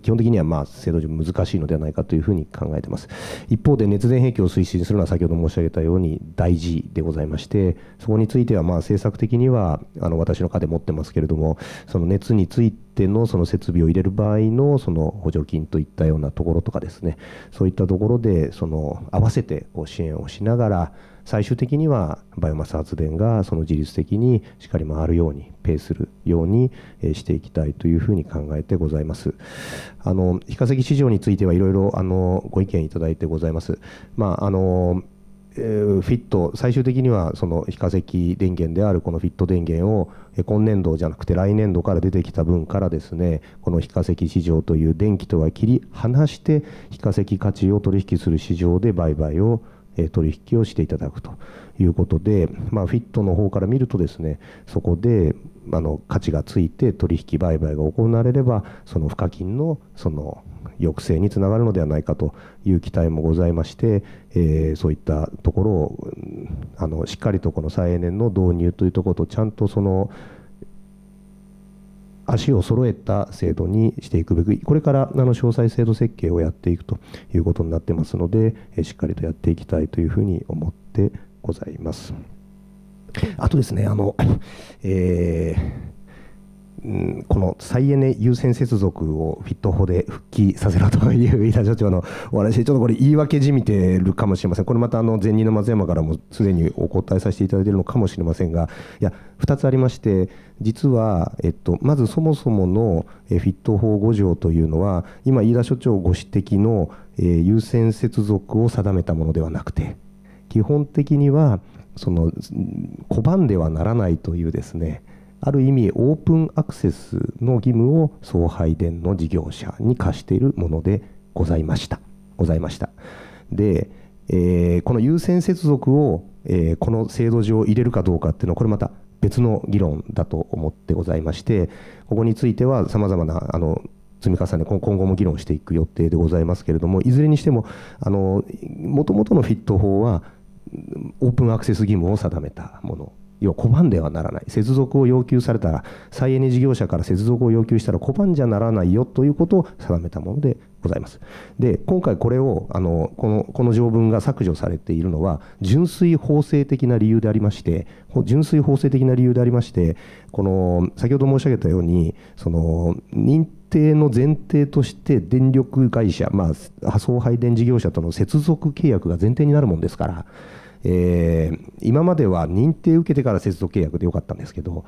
基本的にはまあ制度上難しいのではないかというふうに考えています一方で熱電兵器を推進するのは先ほど申し上げたように大事でございましてそこについてはまあ政策的にはあの私の課で持ってますけれどもその熱についてのその設備を入れる場合のその補助金といったようなところとかですねそういったところでその合わせてこう支援をしながら最終的にはバイオマス発電がその自律的にしっかり回るようにペイするようにしていきたいというふうに考えてございますあの非化石市場についてはいろいろあのご意見いただいてございますまああのフィット最終的にはその非化石電源であるこのフィット電源を今年度じゃなくて来年度から出てきた分からですねこの非化石市場という電気とは切り離して非化石価値を取引する市場で売買を取引をしていただくということで、まあ、フィットの方から見るとですねそこであの価値がついて取引売買が行われればその付加金のその抑制につながるのではないかという期待もございまして、えー、そういったところをあのしっかりとこの再エネの導入というところとちゃんとその足を揃えた制度にしていくべく、これからあの詳細制度設計をやっていくということになってますのでしっかりとやっていきたいというふうに思ってございます。あとですねあの、えーこの再エネ優先接続をフィット法で復帰させろという飯田所長のお話ちょっとこれ言い訳じみてるかもしれませんこれまたあの前任の松山からもすでにお答えさせていただいているのかもしれませんがいや2つありまして実は、えっと、まずそもそものフィット法5条というのは今飯田所長ご指摘の、優先接続を定めたものではなくて基本的にはその拒んではならないというですねある意味オープンアクセスの義務を送配電の事業者に課しているものでございました。ございましたで、えー、この優先接続を、えー、この制度上入れるかどうかっていうのはこれまた別の議論だと思ってございましてここについてはさまざまなあの積み重ね今後も議論していく予定でございますけれどもいずれにしてももともとのフィット法はオープンアクセス義務を定めたもの要は拒んではならない接続を要求されたら再エネ事業者から接続を要求したら拒んじゃならないよということを定めたものでございますで今回これをあのこのこの条文が削除されているのは純粋法制的な理由でありまして純粋法制的な理由でありましてこの先ほど申し上げたようにその認定の前提として電力会社、まあ、送配電事業者との接続契約が前提になるものですからえー、今までは認定受けてから接続契約でよかったんですけど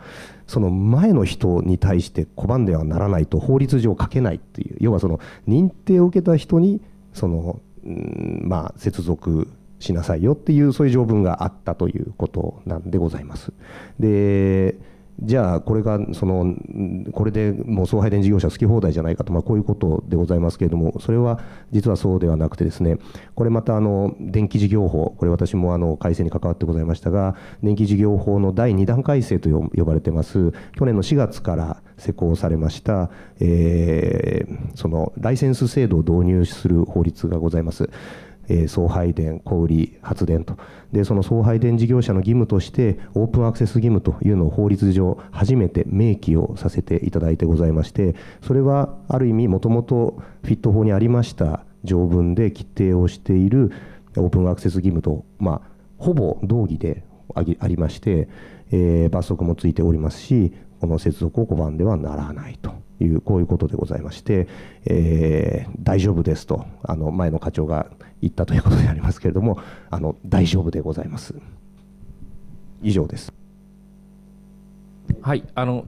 その前の人に対して拒んではならないと法律上書けないっていう要はその認定を受けた人にその、うん、まあ、接続しなさいよっていうそういう条文があったということなんでございます。でじゃあこれがそのこれでもう送配電事業者好き放題じゃないかと、まあ、こういうことでございますけれどもそれは実はそうではなくてですねこれまたあの電気事業法これ私もあの改正に関わってございましたが電気事業法の第2段改正と呼ばれてます去年の4月から施行されました、えそのライセンス制度を導入する法律がございます。えー、送配電、小売発電とで、その送配電事業者の義務として、オープンアクセス義務というのを法律上、初めて明記をさせていただいてございまして、それはある意味、もともとフィット法にありました条文で規定をしているオープンアクセス義務と、まあ、ほぼ同義でありまして、えー、罰則もついておりますし、この接続を拒んではならないと。いうこういうことでございまして、えー、大丈夫ですとあの前の課長が言ったということでありますけれどもあの大丈夫でございます以上ですはいあの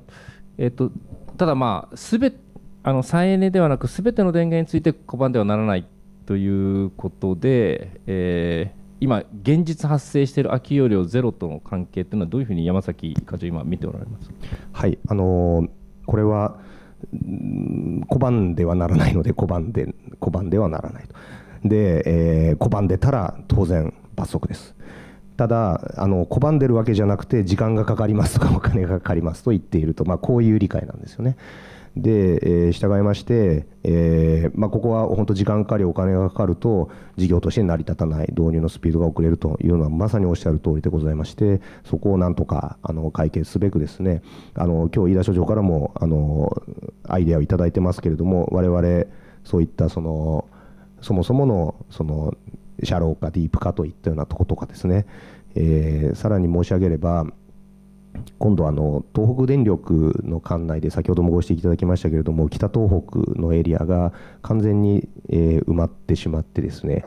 えっ、ー、とただまあすべあの再エネではなくすべての電源について拒んではならないということで、えー、今現実発生している空き容量ゼロとの関係というのはどういうふうに山崎課長今見ておられますはいあのー、これは拒んではならないので拒んで拒んではならないとで、えー、拒んでたら当然罰則ですただあの拒んでるわけじゃなくて時間がかかりますとかお金がかかりますと言っていると、まあ、こういう理解なんですよねで、えー、従いまして、えーまあ、ここは本当時間かかりお金がかかると事業として成り立たない導入のスピードが遅れるというのはまさにおっしゃる通りでございましてそこをなんとかあの解決すべくですねあの今日飯田所長からもあのアイデアを頂いてますけれども我々そういったそのそもそものそのシャローかディープかといったようなとことかですね、えー、さらに申し上げれば今度あの東北電力の管内で先ほどもご指摘いただきましたけれども北東北のエリアが完全に、え埋まってしまってですね、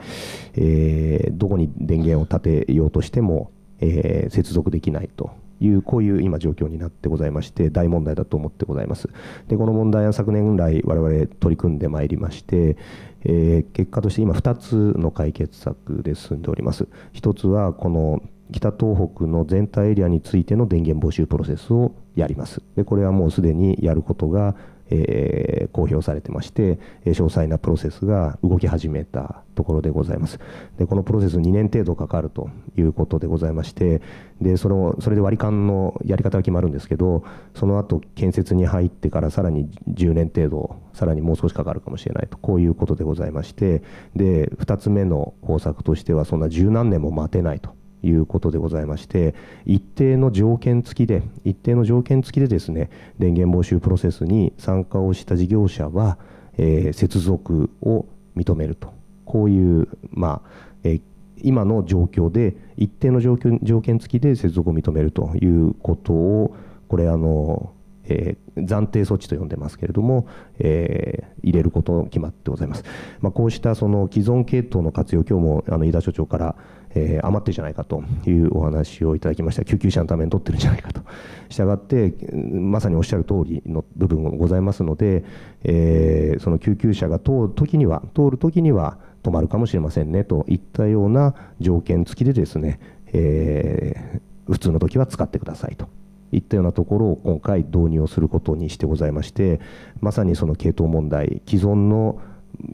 えどこに電源を立てようとしても、え接続できないというこういう今状況になってございまして大問題だと思ってございますでこの問題は昨年来我々取り組んでまいりまして、えー、結果として今2つの解決策で進んでおります1つはこの北東北の全体エリアについての電源募集プロセスをやります。でこれはもうすでにやることが、えー、公表されてまして、詳細なプロセスが動き始めたところでございます。でこのプロセス2年程度かかるということでございましてでそのそれで割り勘のやり方が決まるんですけどその後建設に入ってからさらに10年程度さらにもう少しかかるかもしれないとこういうことでございましてで2つ目の方策としてはそんな十何年も待てないと。いうことでございまして一定の条件付きで一定の条件付きでですね電源募集プロセスに参加をした事業者は、えー、接続を認めるとこういう、まあえー、今の状況で一定の条件条件付きで接続を認めるということをこれあのえー、暫定措置と呼んでますけれども、えー、入れること決まってございます、まあ、こうしたその既存系統の活用、今日もあの飯田所長から、えー、余ってるじゃないかというお話をいただきました、救急車のために取ってるんじゃないかと、したがって、まさにおっしゃる通りの部分もございますので、えー、その救急車が通るときには、通るときには、止まるかもしれませんねといったような条件付きでですね、えー、普通の時は使ってくださいといったようなところを今回導入をすることにしてございましてまさにその系統問題既存の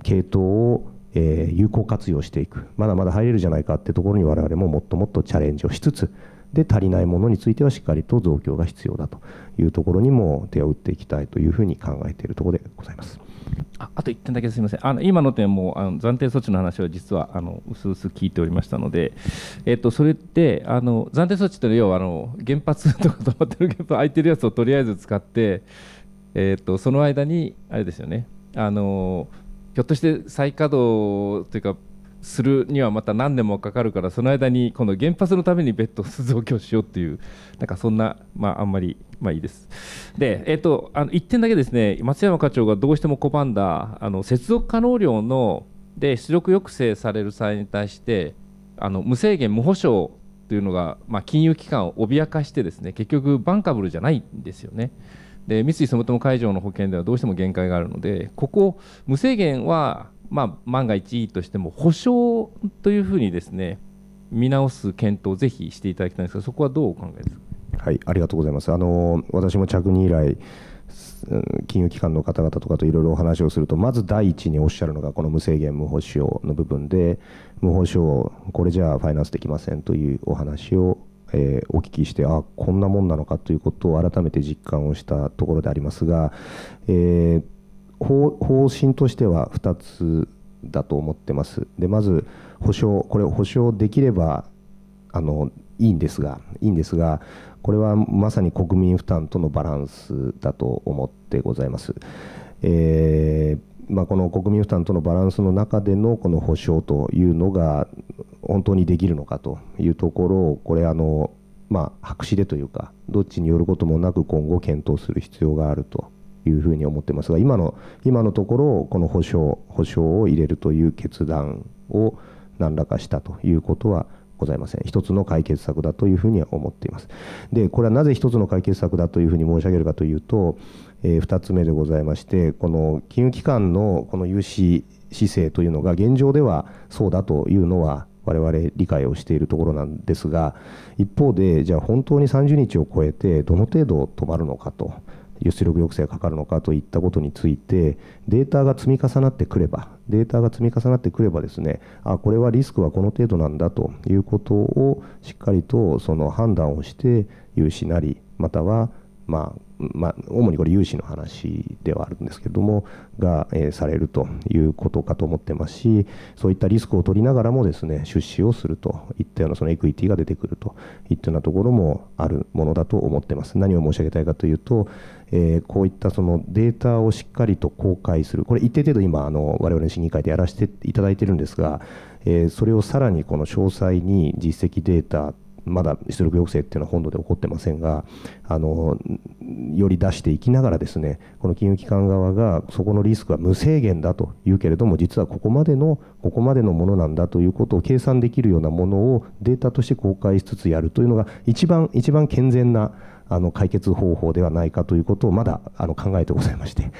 系統をえ有効活用していくまだまだ入れるじゃないかってところに我々ももっともっとチャレンジをしつつで足りないものについてはしっかりと増強が必要だというところにも手を打っていきたいというふうに考えているところでございます。ああと1点だけすみません、あの今の点もあの暫定措置の話は実はあの薄々聞いておりましたので、えっと、それってあの暫定措置というのは要はあの原発とか止まってる原発空いてるやつをとりあえず使って、えっと、その間にあれですよねあのひょっとして再稼働というかするにはまた何年もかかるからその間にこの原発のためにベ別途増強しようっていうなんかそんなまああんまりまあいいです。で、えっ、ー、とあの1点だけですね松山課長がどうしても拒んだあの接続可能量ので出力抑制される際に対してあの無制限無保証というのが、まあ、金融機関を脅かしてですね結局バンカブルじゃないんですよね。で三井住友海上の保険ではどうしても限界があるのでここ無制限はまあ、万が一いいとしても補償というふうにですね見直す検討をぜひしていただきたいんですがそこはどうお考えですか、はい、ありがとうございます。あの私も着任以来金融機関の方々とかといろいろお話をするとまず第一におっしゃるのがこの無制限無保証の部分で無保証これじゃあファイナンスできませんというお話を、えー、お聞きしてあこんなもんなのかということを改めて実感をしたところでありますが、えー、方針としては2つだと思ってます。でまず保証これ保証できればあのいいんですがいいんですがこれはまさに国民負担とのバランスだと思ってございます。えーまあ、この国民負担とのバランスの中でのこの保障というのが本当にできるのかというところをこれあの、まあ、白紙でというかどっちによることもなく今後検討する必要があるというふうに思ってますが今の今のところこの保証保証を入れるという決断を何らかしたということはございません一つの解決策だというふうには思っていますでこれはなぜ一つの解決策だというふうに申し上げるかというと、えー、2つ目でございましてこの金融機関のこの融資姿勢というのが現状ではそうだというのは我々理解をしているところなんですが一方でじゃあ本当に30日を超えてどの程度止まるのかと出力抑制がかかるのかといったことについてデータが積み重なってくればデータが積み重なってくればですねあこれはリスクはこの程度なんだということをしっかりとその判断をして融資なりまたはまあまあ、主にこれ融資の話ではあるんですけれどもが、えー、されるということかと思ってますしそういったリスクを取りながらもですね出資をするといったようなそのエクイティが出てくるといったようなところもあるものだと思ってます何を申し上げたいかというと、えー、こういったそのデータをしっかりと公開するこれ一定程度今あの我々審議会でやらせていただいてるんですが、えー、それをさらにこの詳細に実績データまだ出力抑制っていうのは本土で起こってませんがあのより出していきながらですねこの金融機関側がそこのリスクは無制限だというけれども実はここまでのここまでのものなんだということを計算できるようなものをデータとして公開しつつやるというのが一番一番健全なあの解決方法ではないかということをまだあの考えてございまして。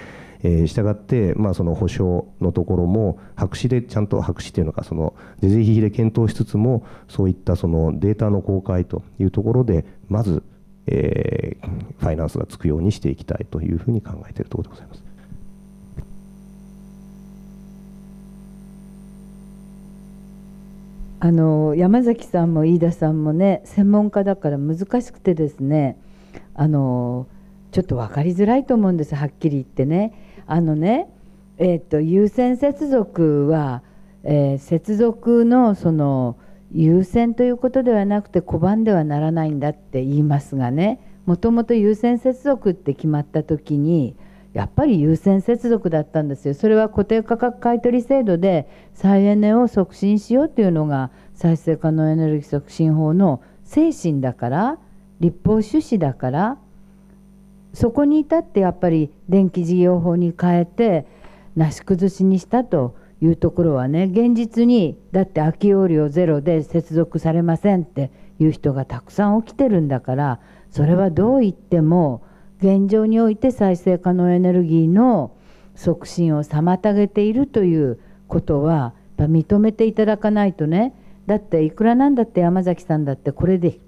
えー、したがって、まあ、その補償のところも白紙でちゃんと白紙というのかその是々非々で検討しつつもそういったそのデータの公開というところでまず、えー、ファイナンスがつくようにしていきたいというふうに考えているところでございます。あの山崎さんも飯田さんもね専門家だから難しくてですねあのちょっと分かりづらいと思うんですはっきり言ってね。あのね、えーと、優先接続は、えー、接続のその優先ということではなくて拒んではならないんだって言いますがねもともと優先接続って決まった時にやっぱり優先接続だったんですよそれは固定価格買取制度で再エネを促進しようというのが再生可能エネルギー促進法の精神だから立法趣旨だからそこに至ってやっぱり電気事業法に変えてなし崩しにしたというところはね現実にだって空き容量ゼロで接続されませんっていう人がたくさん起きてるんだからそれはどう言っても現状において再生可能エネルギーの促進を妨げているということはやっぱ認めていただかないとねだっていくらなんだって山崎さんだってこれで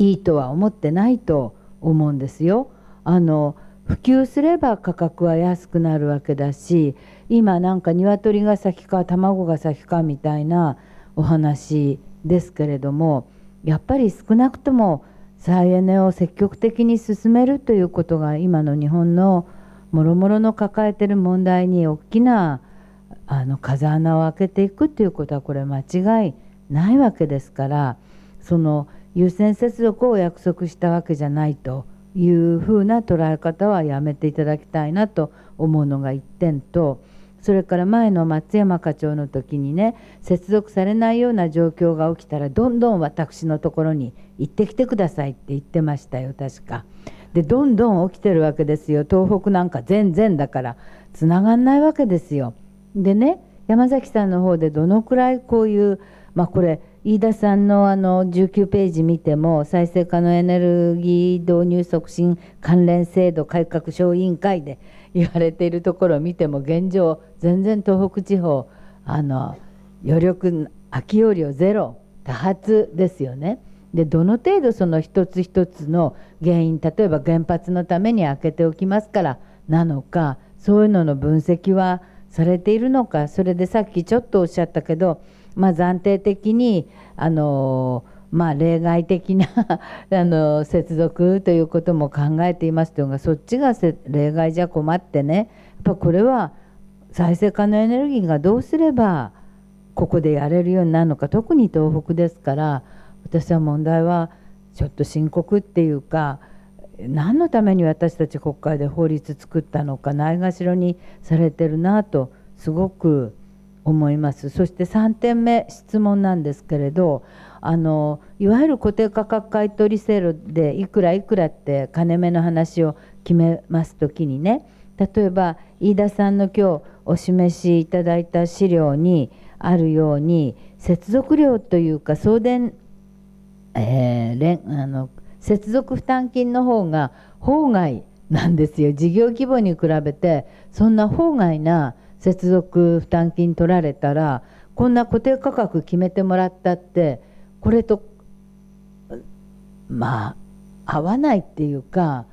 いいとは思ってないと思うんですよ。あの普及すれば価格は安くなるわけだし今なんか鶏が先か卵が先かみたいなお話ですけれどもやっぱり少なくとも再エネを積極的に進めるということが今の日本のもろもろの抱えてる問題に大きなあの風穴を開けていくということはこれ間違いないわけですからその優先接続を約束したわけじゃないと。いうふうな捉え方はやめていただきたいなと思うのが1点とそれから前の松山課長の時にね接続されないような状況が起きたらどんどん私のところに行ってきてくださいって言ってましたよ確か。でどんどん起きてるわけですよ東北なんか全然だからつながんないわけですよ。でね山崎さんの方でどのくらいこういうまあこれ飯田さんのあの19ページ見ても再生可能エネルギー導入促進関連制度改革小委員会で (laughs) 言われているところを見ても現状全然東北地方あの余力空き容量ゼロ多発ですよね。でどの程度その一つ一つの原因例えば原発のために開けておきますからなのかそういうのの分析はされているのかそれでさっきちょっとおっしゃったけどまあ、暫定的にあの、まあ、例外的な (laughs) あの接続ということも考えていますというのがそっちが例外じゃ困ってねやっぱこれは再生可能エネルギーがどうすればここでやれるようになるのか特に東北ですから私は問題はちょっと深刻っていうか何のために私たち国会で法律作ったのかないがしろにされてるなとすごく思いますそして3点目質問なんですけれどあのいわゆる固定価格買取制度でいくらいくらって金目の話を決めます時にね例えば飯田さんの今日お示しいただいた資料にあるように接続料というか送電、えー、あの接続負担金の方が法外なんですよ事業規模に比べてそんな法外な接続負担金取られたらこんな固定価格決めてもらったってこれとまあ合わないっていうか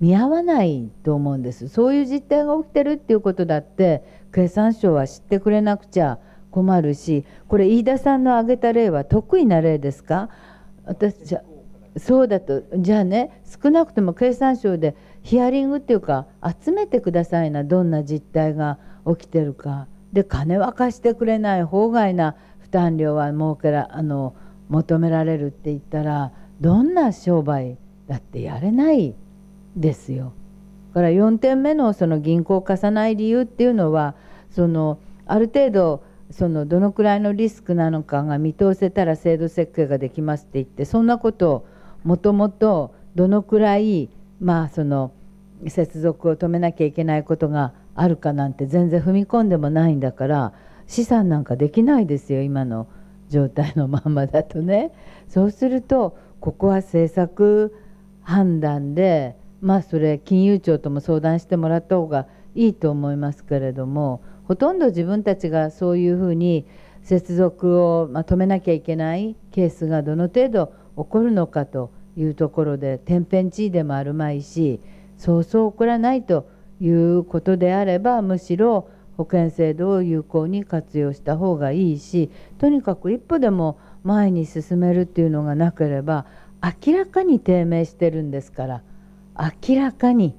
見合わないと思うんですそういう実態が起きてるっていうことだって経産省は知ってくれなくちゃ困るしこれ飯田さんの挙げた例は得意な例ですか私じゃそうだとじゃあね少なくとも経産省でヒアリングっていうか集めてくださいなどんな実態が。起きてるかで金は貸してくれない法外な負担料は儲けらあの求められるって言ったらどんな商売だってやれないですよ。だから4点目のその銀行を貸さない理由っていうのはそのある程度そのどのくらいのリスクなのかが見通せたら制度設計ができますって言ってそんなことをもともとどのくらいまあその接続を止めなきゃいけないことがあるかなんて全然踏み込んでもないんだから資産なんかできないですよ今の状態のままだとね。そうするとここは政策判断でまあそれ金融庁とも相談してもらった方がいいと思いますけれどもほとんど自分たちがそういうふうに接続を、ま止めなきゃいけないケースがどの程度起こるのかというところで天変地異でもあるまいしそうそう起こらないということであればむしろ保険制度を有効に活用した方がいいしとにかく一歩でも前に進めるっていうのがなければ明らかに低迷してるんですから明らかに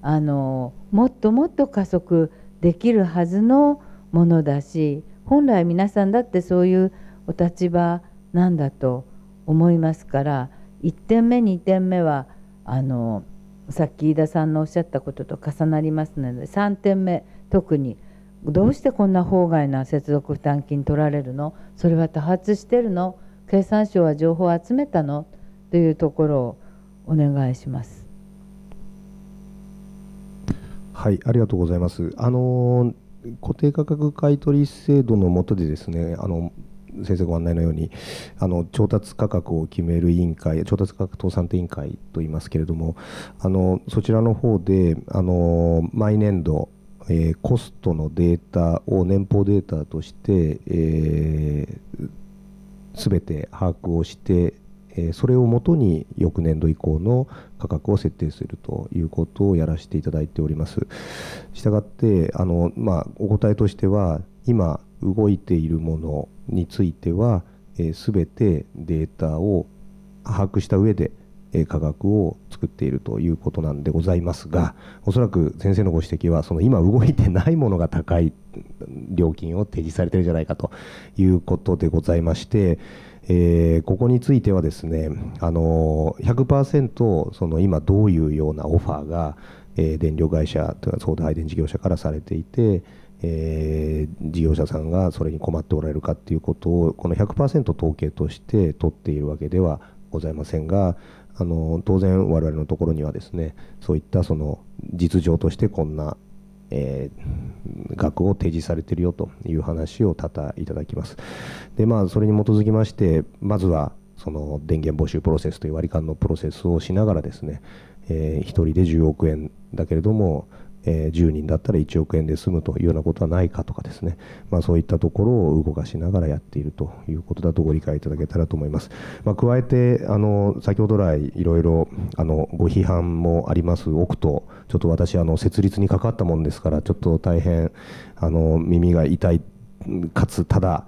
あのもっともっと加速できるはずのものだし本来皆さんだってそういうお立場なんだと思いますから1点目2点目はあのさっき飯田さんのおっしゃったことと重なりますので3点目特にどうしてこんな法外な接続負担金取られるのそれは多発してるの経産省は情報を集めたのというところをお願いします。はいありがとうございますあの固定価格買取制度の下でですねあの先生ご案内のようにあの調達価格を決める委員会調達価格倒産定委員会といいますけれどもあのそちらの方であの毎年度えー、コストのデータを年俸データとして、えー、全て把握をして、えそれをもとに翌年度以降の価格を設定するということをやらせていただいております。したがってあの、まあ、お答えとしては今動いているものについては、えー、全てデータを把握した上で、えー、価格を作っているということなんでございますが、うん、おそらく先生のご指摘はその今動いてないものが高い料金を提示されてるんじゃないかということでございまして。えー、ここについてはですね、あのー、100%その今どういうようなオファーが、えー、電力会社相談・配電事業者からされていて、えー、事業者さんがそれに困っておられるかということをこの100%統計として取っているわけではございませんがあの当然我々のところにはですねそういったその実情としてこんな、えー、額を提示されているよという話を多々いただきますでまあそれに基づきましてまずはその電源募集プロセスという割り勘のプロセスをしながらですね、えー、1人で10億円だけれどもえ10人だったら1億円で済むというようなことはないかとかですね、まあ、そういったところを動かしながらやっているということだとご理解いただけたらと思います。まあ、加えてあの先ほど来いろいろあのご批判もあります奥とちょっと私あの設立にかかったもんですからちょっと大変あの耳が痛いかつただ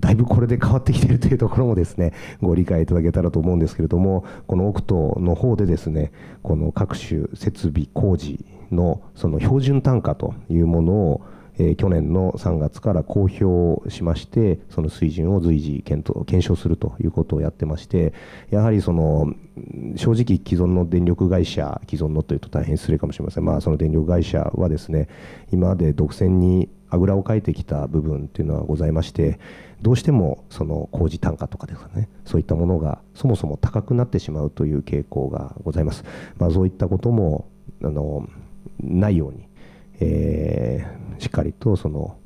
だいぶこれで変わってきているというところもですねご理解いただけたらと思うんですけれどもこの奥との方でですねこの各種設備工事のその標準単価というものをえ去年の3月から公表しましてその水準を随時検討検証するということをやってましてやはりその正直既存の電力会社既存のというと大変失礼かもしれません、まあ、その電力会社はですね今まで独占にあぐらをかいてきた部分というのはございましてどうしてもその工事単価とかですねそういったものがそもそも高くなってしまうという傾向がございます、まあ、そういったこともあのないように、えー、しっかりとその、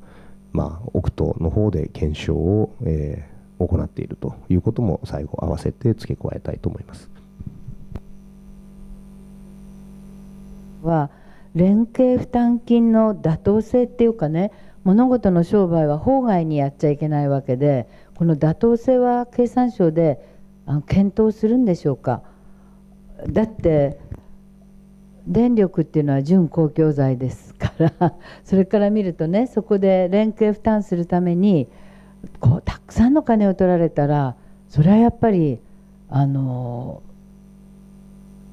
まあ、オクトの方で検証を、えー、行っているということも最後合わせて付け加えたいと思います。は連携負担金の妥当性っていうかね物事の商売は法外にやっちゃいけないわけでこの妥当性は経産省で検討するんでしょうかだって電力っていうのは準公共財ですから (laughs) それから見るとねそこで連携負担するためにこうたくさんの金を取られたらそれはやっぱりあの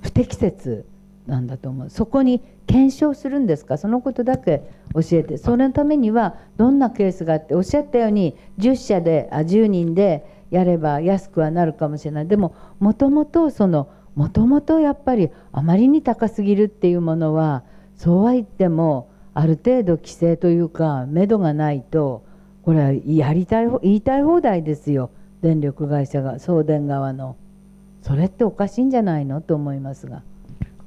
不適切なんだと思うそこに検証するんですかそのことだけ教えてそのためにはどんなケースがあっておっしゃったように10社であ10人でやれば安くはなるかもしれないでももともとそのもともとやっぱりあまりに高すぎるっていうものはそうは言ってもある程度規制というかめどがないとこれはやりたい言いたい放題ですよ電力会社が送電側のそれっておかしいんじゃないのと思いますが。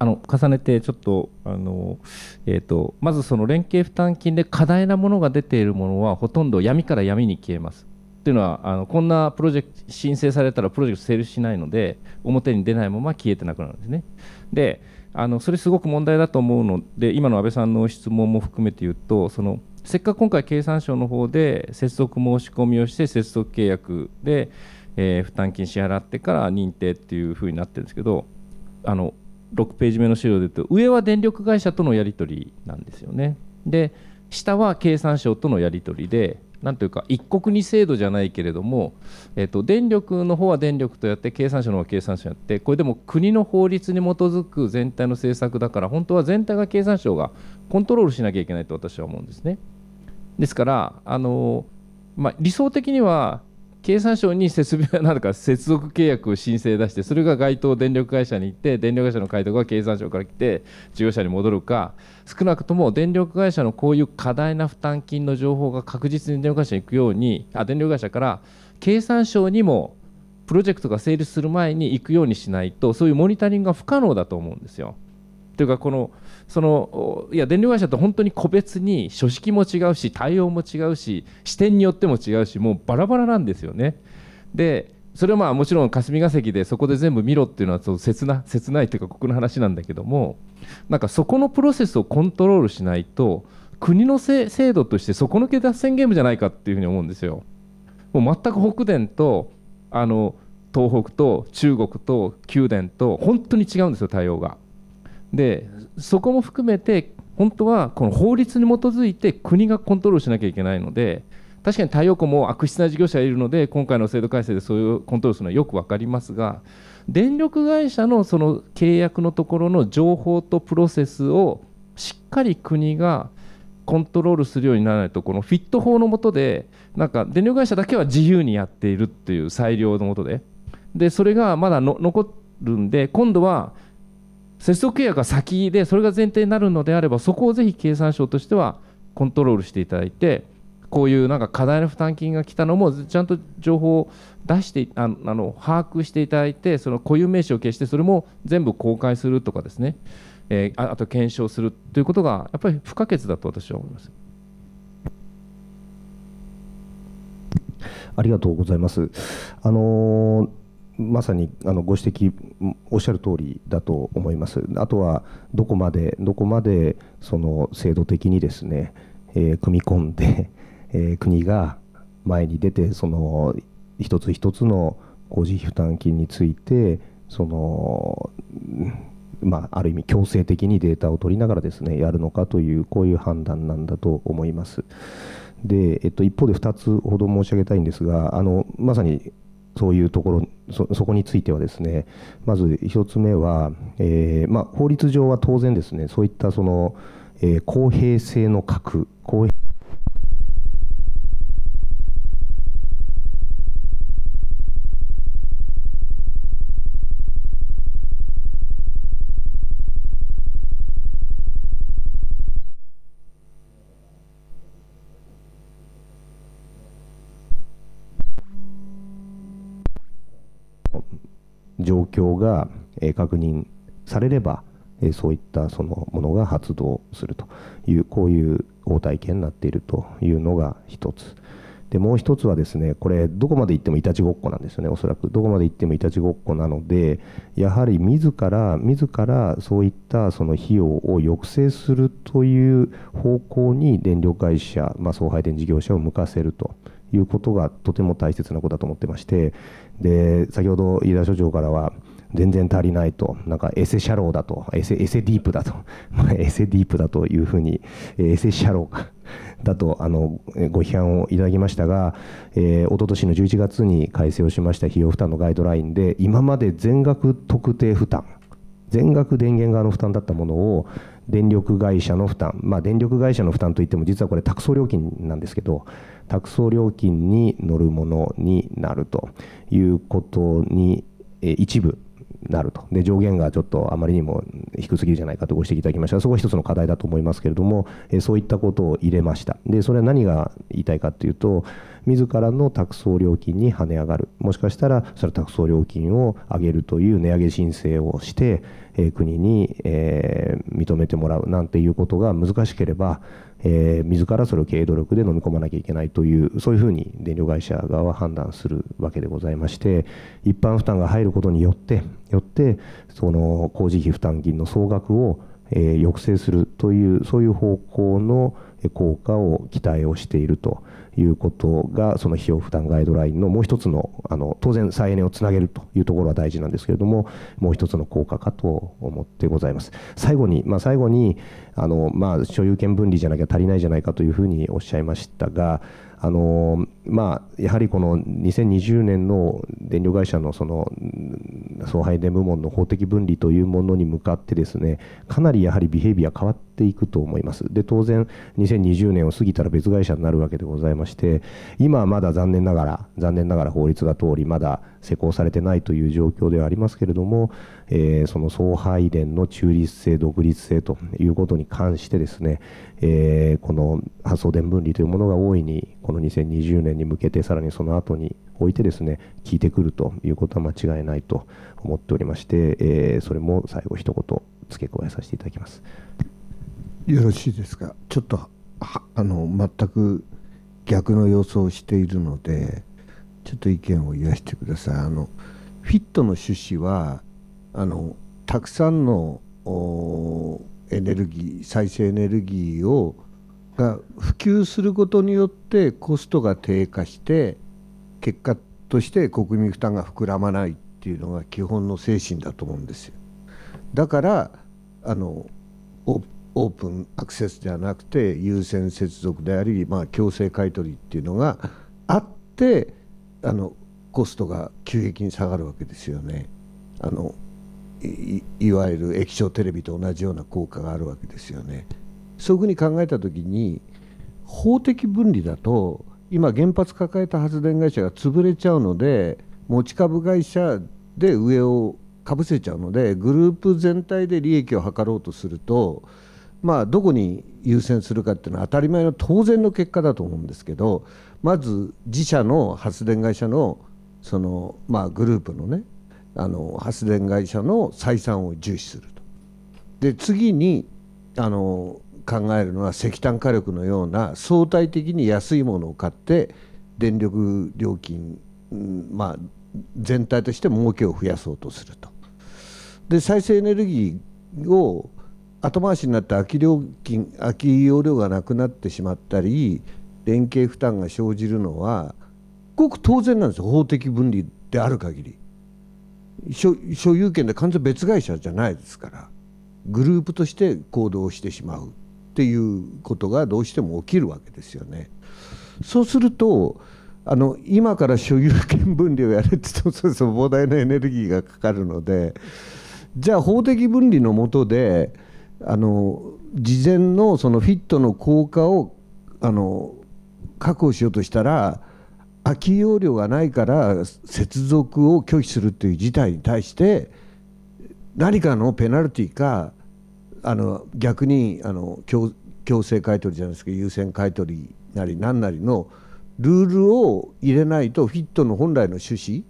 あの重ねてちょっとあの、えーとまずその連携負担金で過大なものが出ているものはほとんど闇から闇に消えますっていうのはあのこんなプロジェクト申請されたらプロジェクト成立しないので表に出ないまま消えてなくなるんですね。であのそれすごく問題だと思うので今の安倍さんの質問も含めて言うとそのせっかく今回経産省の方で接続申し込みをして接続契約で、えー、負担金支払ってから認定っていうふうになってるんですけどあの6ページ目の資料で言うと上は電力会社とのやり取りなんですよね。で下は経産省とのやり取りでなんというか一国二制度じゃないけれども、えー、と電力の方は電力とやって経産省の方は経産省やってこれでも国の法律に基づく全体の政策だから本当は全体が経産省がコントロールしなきゃいけないと私は思うんですね。ですからあの、まあ、理想的には経産省に設備なんか接続契約を申請出してそれが該当電力会社に行って電力会社の回答が経産省から来て事業者に戻るか少なくとも電力会社のこういう過大な負担金の情報が確実に電力会社に行くようにあ電力会社から経産省にもプロジェクトが成立する前に行くようにしないとそういうモニタリングが不可能だと思うんですよ。というかこのそのいや電力会社と本当に個別に書式も違うし対応も違うし視点によっても違うしもうバラバラなんですよね。でそれはまあもちろん霞が関でそこで全部見ろっていうのはそう切な切ないというかここの話なんだけどもなんかそこのプロセスをコントロールしないと国の制度として底抜け脱線ゲームじゃないかっていうふうに思うんですよ。もう全く北電とあの東北と中国と九電と本当に違うんですよ対応が。でそこも含めて本当はこの法律に基づいて国がコントロールしなきゃいけないので確かに太陽光も悪質な事業者がいるので今回の制度改正でそういうコントロールするのはよく分かりますが電力会社のその契約のところの情報とプロセスをしっかり国がコントロールするようにならないとこのフィット法の下でなんか電力会社だけは自由にやっているっていう裁量のもとででそれがまだ残るんで今度は接続契約が先でそれが前提になるのであればそこをぜひ経産省としてはコントロールしていただいてこういうなんか課題の負担金が来たのもちゃんと情報を出してあの把握していただいてその固有名詞を消してそれも全部公開するとかですね、えー、あと検証するということがやっぱり不可欠だと私は思います。ありがとうございます。あのーまさにあのご指摘おっしゃる通りだと思います。あとはどこまでどこまでその制度的にですね、えー、組み込んで、(laughs) えー、国が前に出てその一つ一つの工事費負担金についてそのまあ、ある意味強制的にデータを取りながらですねやるのかというこういう判断なんだと思います。で、えっと、一方で2つほど申し上げたいんですがあのまさにそういうところそ、そこについてはですね、まず1つ目は、えー、まあ、法律上は当然ですね、そういったその、えー、公平性の核、公平況が確認されれば、そういったそのものが発動するという、こういう応体験になっているというのが1つ。でもう1つはですねこれどこまで行ってもいたちごっこなんですよねおそらくどこまで行ってもいたちごっこなのでやはり自ら自らそういったその費用を抑制するという方向に電力会社、まあ、送配電事業者を向かせると。いうことがとても大切なことだと思ってましてで先ほど飯田所長からは全然足りないと、なんかエセシャローだと、エセエセディープだと、(laughs) エセディープだというふうに、エセシャロー (laughs) だとあのご批判をいただきましたが、えー、一昨年の11月に改正をしました費用負担のガイドラインで、今まで全額特定負担、全額電源側の負担だったものを、電力会社の負担、まあ、電力会社の負担といっても、実はこれ、託送料金なんですけど、託送料金に乗るものになるということに、えー、一部なるとで上限がちょっとあまりにも低すぎるじゃないかとご指摘いただきましたそこは一つの課題だと思いますけれども、えそういったことを入れましたでそれは何が言いたいかというと自らの託送料金に跳ね上がるもしかしたらそれは託送料金を上げるという値上げ申請をして、え国に、え認めてもらうなんていうことが難しければえー、自らそれを経営努力で飲み込まなきゃいけないというそういうふうに電力会社側は判断するわけでございまして一般負担が入ることによってよってその工事費負担金の総額を、えー、抑制するというそういう方向の効果を期待をしていると。いうことがその費用負担ガイドラインのもう一つのあの当然再エネをつなげるというところは大事なんですけれどももう一つの効果かと思ってございます最後に、まあ、最後にあの、まあ、所有権分離じゃなきゃ足りないじゃないかというふうにおっしゃいましたがあのまあ、やはりこの2020年の電力会社のその送配電部門の法的分離というものに向かってですねかなりやはりビヘイビア変わってていくと思います。で当然2020年を過ぎたら別会社になるわけでございまして今はまだ残念ながら残念ながら法律が通りまだ施行されてないという状況ではありますけれども、えー、その送配電の中立性独立性ということに関してですね、えー、この発送電分離というものが大いにこの2020年に向けてさらにその後においてですね効いてくるということは間違いないと思っておりまして、えー、それも最後一言付け加えさせていただきます。よろしいですかちょっとあの全く逆の予想をしているのでちょっと意見を言わせてくださいあのフィットの趣旨はあのたくさんのエネルギー再生エネルギーをが普及することによってコストが低下して結果として国民負担が膨らまないっていうのが基本の精神だと思うんですよ。だからあのオープンアクセスではなくて優先接続であり、まあ、強制買取っていうのがあってあのコストが急激に下がるわけですよねあのいわゆる液晶テレビと同じような効果があるわけですよね。そういうふうに考えた時に法的分離だと今原発抱えた発電会社が潰れちゃうので持ち株会社で上をかぶせちゃうのでグループ全体で利益を図ろうとするとまあ、どこに優先するかっていうのは当たり前の当然の結果だと思うんですけどまず自社の発電会社のその、まあ、グループのねあの発電会社の採算を重視すると。で次にあの考えるのは石炭火力のような相対的に安いものを買って電力料金、まあ、全体として儲けを増やそうとすると。で再生エネルギーを後回しになって空き料金空き容量がなくなってしまったり連携負担が生じるのはごく当然なんですよ法的分離である限り所所有権で完全別会社じゃないですからグループとして行動してしまうっていうことがどうしても起きるわけですよね。そうするとあの今から所有権分離をやれって言っても膨大なエネルギーがかかるのでじゃあ法的分離のもとであの事前のそのフィットの効果をあの確保しようとしたら空き容量がないから接続を拒否するという事態に対して何かのペナルティかあの逆にあの強強制買取じゃないですか優先買取なり何なりのルールを入れないとフィットの本来の趣旨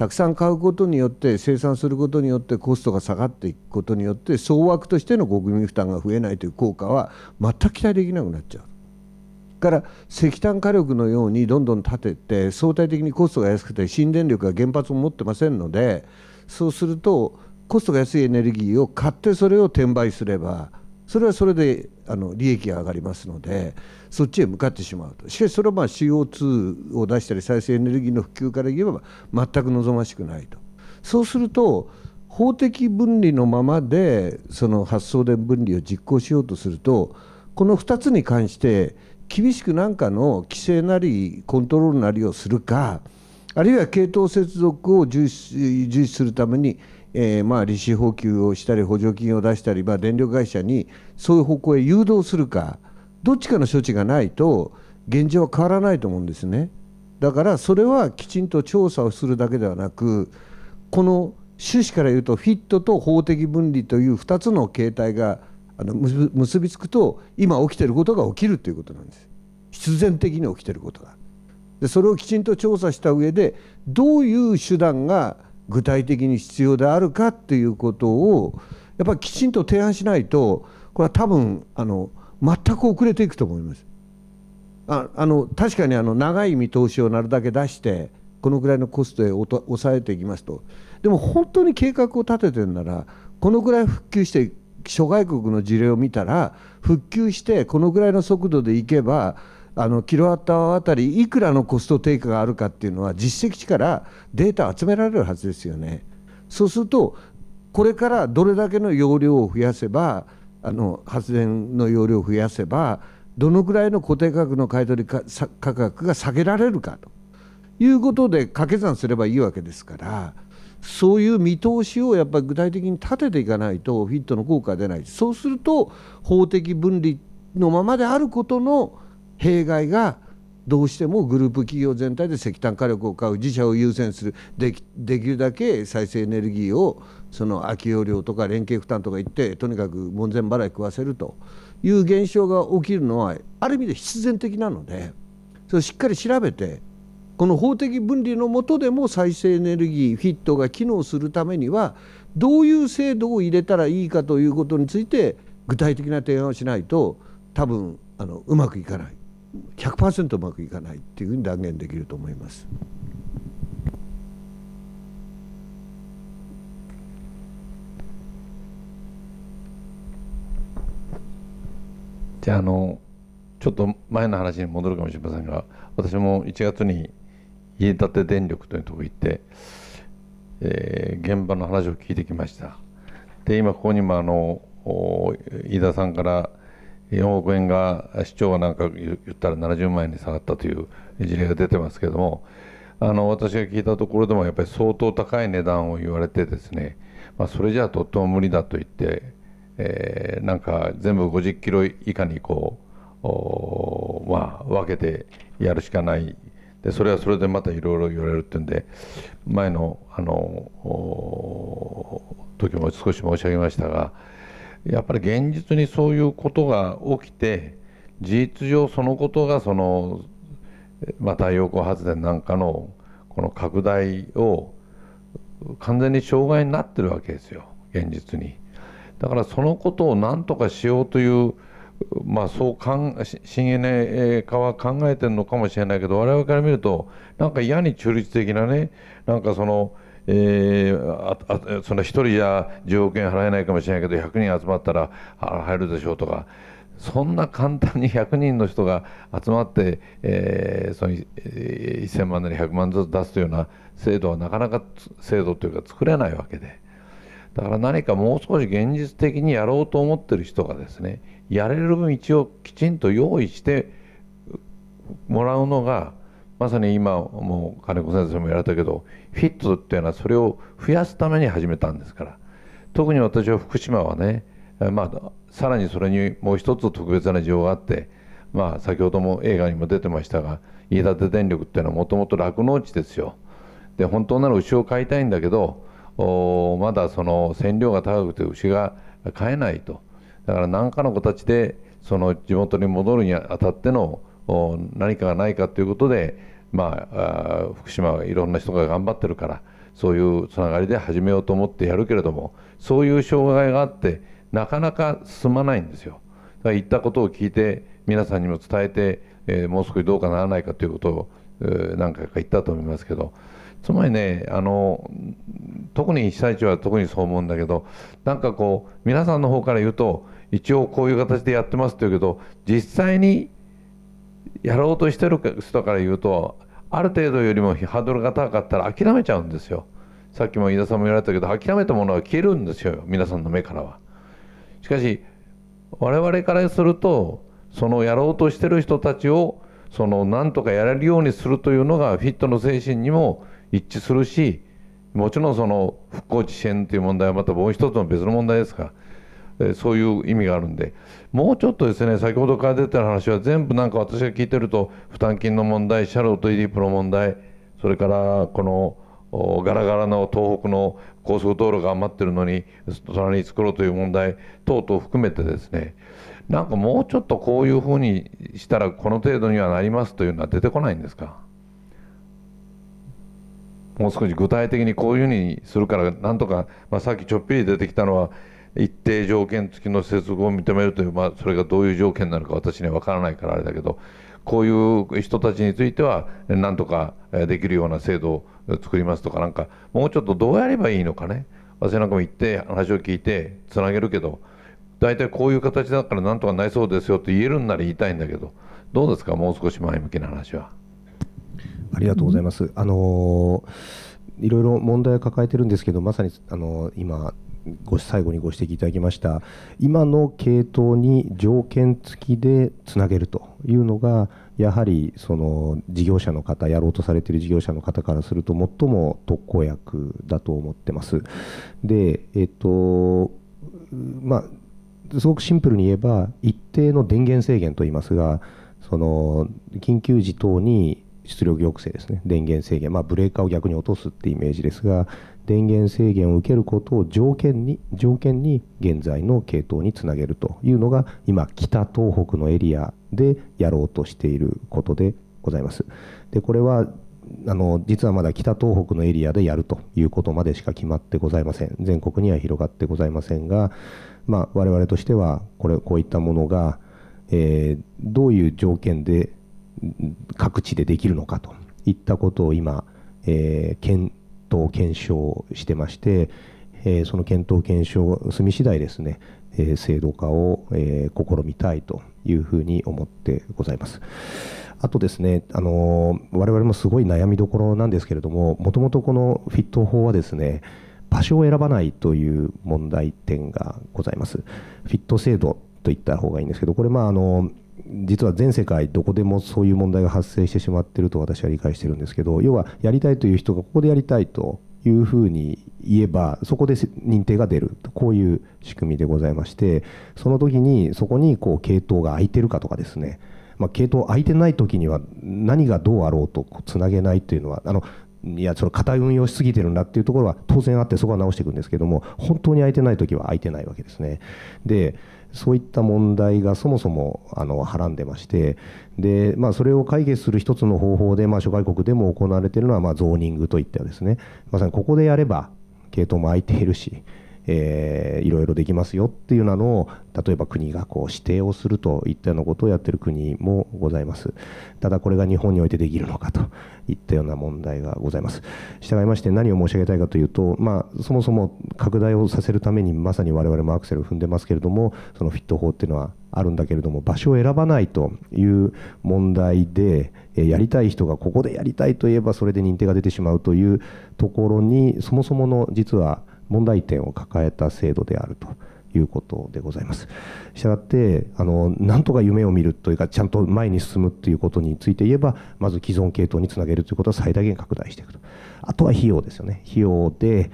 たくさん買うことによって生産することによってコストが下がっていくことによって総枠としての国民負担が増えないという効果は全く期待できなくなっちゃう。から石炭火力のようにどんどん建てて相対的にコストが安くて新電力が原発を持ってませんのでそうするとコストが安いエネルギーを買ってそれを転売すればそれはそれであの利益が上がりますのでそっちへ向かってしまうとしかしそれはまあ CO2 を出したり再生エネルギーの普及から言えば全く望ましくないとそうすると法的分離のままでその発送電分離を実行しようとするとこの2つに関して厳しく何かの規制なりコントロールなりをするかあるいは系統接続を重視するために、えー、まあ利子補給をしたり補助金を出したり、まあ、電力会社にそういう方向へ誘導するか。どっちかの処置がないと現状は変わらないと思うんですねだからそれはきちんと調査をするだけではなくこの趣旨から言うとフィットと法的分離という2つの形態が結びつくと今起きてることが起きるということなんです必然的に起きてることがでそれをきちんと調査した上でどういう手段が具体的に必要であるかっていうことをやっぱりきちんと提案しないとこれは多分あの全く遅れていくと思います。ああの確かにあの長い見通しをなるだけ出してこのぐらいのコストで抑えていきますとでも本当に計画を立ててるならこのぐらい復旧して諸外国の事例を見たら復旧してこのぐらいの速度でいけばあのキロワットアワーあたりいくらのコスト低下があるかっていうのは実績値からデータ集められるはずですよね。そうするとこれからどれだけの容量を増やせばあの発電の容量を増やせばどのくらいの固定価格の買い取り価格が下げられるかということで掛け算すればいいわけですからそういう見通しをやっぱり具体的に立てていかないとフィットの効果は出ないそうすると法的分離のままであることの弊害がどうしてもグループ企業全体で石炭火力を買う自社を優先するできるだけ再生エネルギーをその空き容量とか連携負担とか言ってとにかく門前払い食わせるという現象が起きるのはある意味で必然的なのでそれをしっかり調べてこの法的分離の下でも再生エネルギーフィットが機能するためにはどういう制度を入れたらいいかということについて具体的な提案をしないと多分あのうまくいかない100%うまくいかないっていうふうに断言できると思います。ゃあのちょっと前の話に戻るかもしれませんが私も1月に家建て電力というとこ行って、えー、現場の話を聞いてきましたで今ここにもあの飯田さんから4億円が市長はなんか言ったら70万円に下がったという事例が出てますけどもあの私が聞いたところでもやっぱり相当高い値段を言われてですね、まあ、それじゃあとっても無理だと言ってえー、なんか全部50キロ以下にこうまあ分けてやるしかないでそれはそれでまたいろいろ言われるってうんで前のあの時も少し申し上げましたがやっぱり現実にそういうことが起きて事実上そのことがその、まあ、太陽光発電なんかのこの拡大を完全に障害になってるわけですよ現実に。だからそのことを何とかしようというまあ、そうかん新エネ化は考えてるのかもしれないけど我々から見るとなんか嫌に中立的なねなんかその、えー、あその1人じゃ10億円払えないかもしれないけど100人集まったら入るでしょうとかそんな簡単に100人の人が集まって、えー、その1000万なり100万ずつ出すというような制度はなかなか制度というか作れないわけでだから何かもう少し現実的にやろうと思ってる人がですねやれる道をきちんと用意してもらうのがまさに今もう金子先生もやられたけどフィットっていうのはそれを増やすために始めたんですから特に私は福島はね、まあ、さらにそれにもう一つ特別な事情があって、まあ、先ほども映画にも出てましたが飯舘電力っていうのはもともと酪農地ですよ。で本当なら牛を飼いたいんだけどまだその線量が高くて牛が飼えないとだから何かの形でその地元に戻るにあたっての何かがないかということで、まあ、あ福島はいろんな人が頑張ってるからそういうつながりで始めようと思ってやるけれどもそういう障害があってなかなか進まないんですよ。だから言ったことを聞いて皆さんにも伝えて、えー、もう少しどうかならないかということを、えー、何回か言ったと思いますけどつまりねあの特に被災地は特にそう思うんだけどなんかこう皆さんの方から言うと一応こういう形でやってますって言うけど実際にやろうとしてる人から言うとある程度よりもハードルが高かったら諦めちゃうんですよさっきも飯田さんも言われたけど諦めたものは消えるんですよ皆さんの目からは。しかし我々からするとそのやろうとしてる人たちをその何とかやれるようにするというのがフィットの精神にも一致するしもちろんその復興地支援という問題はまたもう一つの別の問題ですか、えー、そういう意味があるんでもうちょっとですね先ほどから出てる話は全部なんか私が聞いてると負担金の問題シャローとイディープの問題それからこのガラガラの東北の高速道路が余ってるのに隣に作ろうという問題等々含めてですねなんかもうちょっとこういうふうにしたらこの程度にはなりますというのは出てこないんですかもう少し具体的にこういうふうにするからなんとか、まあ、さっきちょっぴり出てきたのは一定条件付きの接続を認めるという、まあ、それがどういう条件なのか私には分からないからあれだけどこういう人たちについてはなんとかできるような制度を作りますとかなんかもうちょっとどうやればいいのかね私なんかも行って話を聞いてつなげるけど大体こういう形だからなんとかないそうですよって言えるんなら言いたいんだけどどうですかもう少し前向きな話は。ありがとうございます。あのいろいろ問題を抱えてるんですけど、まさにあの今ご最後にご指摘いただきました今の系統に条件付きでつなげるというのがやはりその事業者の方やろうとされている事業者の方からすると最も特効薬だと思ってます。でえっとまあ、すごくシンプルに言えば一定の電源制限といいますがその緊急時等に出力抑制ですね電源制限、まあ、ブレーカーを逆に落とすってイメージですが電源制限を受けることを条件に条件に現在の系統につなげるというのが今北東北のエリアでやろうとしていることでございます。でこれはあの実はまだ北東北のエリアでやるということまでしか決まってございません全国には広がってございませんが、まあ、我々としてはこれこういったものが、えー、どういう条件で各地でできるのかといったことを今、えー、検討検証してまして、えー、その検討検証を済み次第ですね、えー、制度化を、え試みたいというふうに思ってございます。あとですね、あのー、我々もすごい悩みどころなんですけれども、もともとこのフィット法はですね、場所を選ばないという問題点がございます。フィット制度と言った方がいいんですけど、これ、まあ、あのー実は全世界どこでもそういう問題が発生してしまってると私は理解してるんですけど要はやりたいという人がここでやりたいというふうに言えばそこで認定が出るこういう仕組みでございましてその時にそこにこう系統が空いてるかとかですね、まあ、系統空いてない時には何がどうあろうとつなげないというのはあのいやそれ固い運用しすぎてるんだっていうところは当然あってそこは直していくんですけども本当に空いてない時は空いてないわけですね。でそういった問題がそもそもあのはらんでましてで、まあ、それを解決する一つの方法で、まあ、諸外国でも行われているのは、まあ、ゾーニングといったですねまさにここでやれば系統も空いているしえー、いろいろできますよっていうようなのを例えば国がこう指定をするといったようなことをやってる国もございますただこれが日本においてできるのかといったような問題がございます従いまして何を申し上げたいかというと、まあ、そもそも拡大をさせるためにまさに我々もアクセルを踏んでますけれどもそのフィット法っていうのはあるんだけれども場所を選ばないという問題でやりたい人がここでやりたいといえばそれで認定が出てしまうというところにそもそもの実は問題点を抱えた制度であると。いうことでございます。したがってあの、なんとか夢を見るというか、ちゃんと前に進むということについて言えば、まず既存系統につなげるということは最大限拡大していくと、あとは費用ですよね、費用で、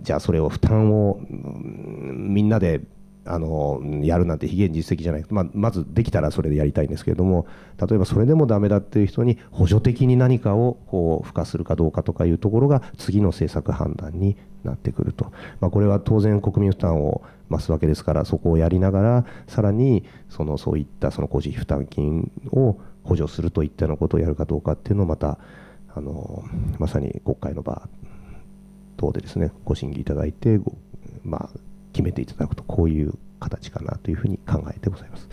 じゃあそれを負担を、みんなであのやるなんて非現実的じゃない、まあ、まずできたらそれでやりたいんですけれども例えばそれでもダメだっていう人に補助的に何かをこう付加するかどうかとかいうところが次の政策判断になってくると、まあ、これは当然国民負担を増すわけですからそこをやりながらさらにそのそういったその個人負担金を補助するといったようなことをやるかどうかっていうのをまたあのまさに国会の場等でですねご審議いただいてまあ、決めていただくとこういう形かなというふうに考えてございます。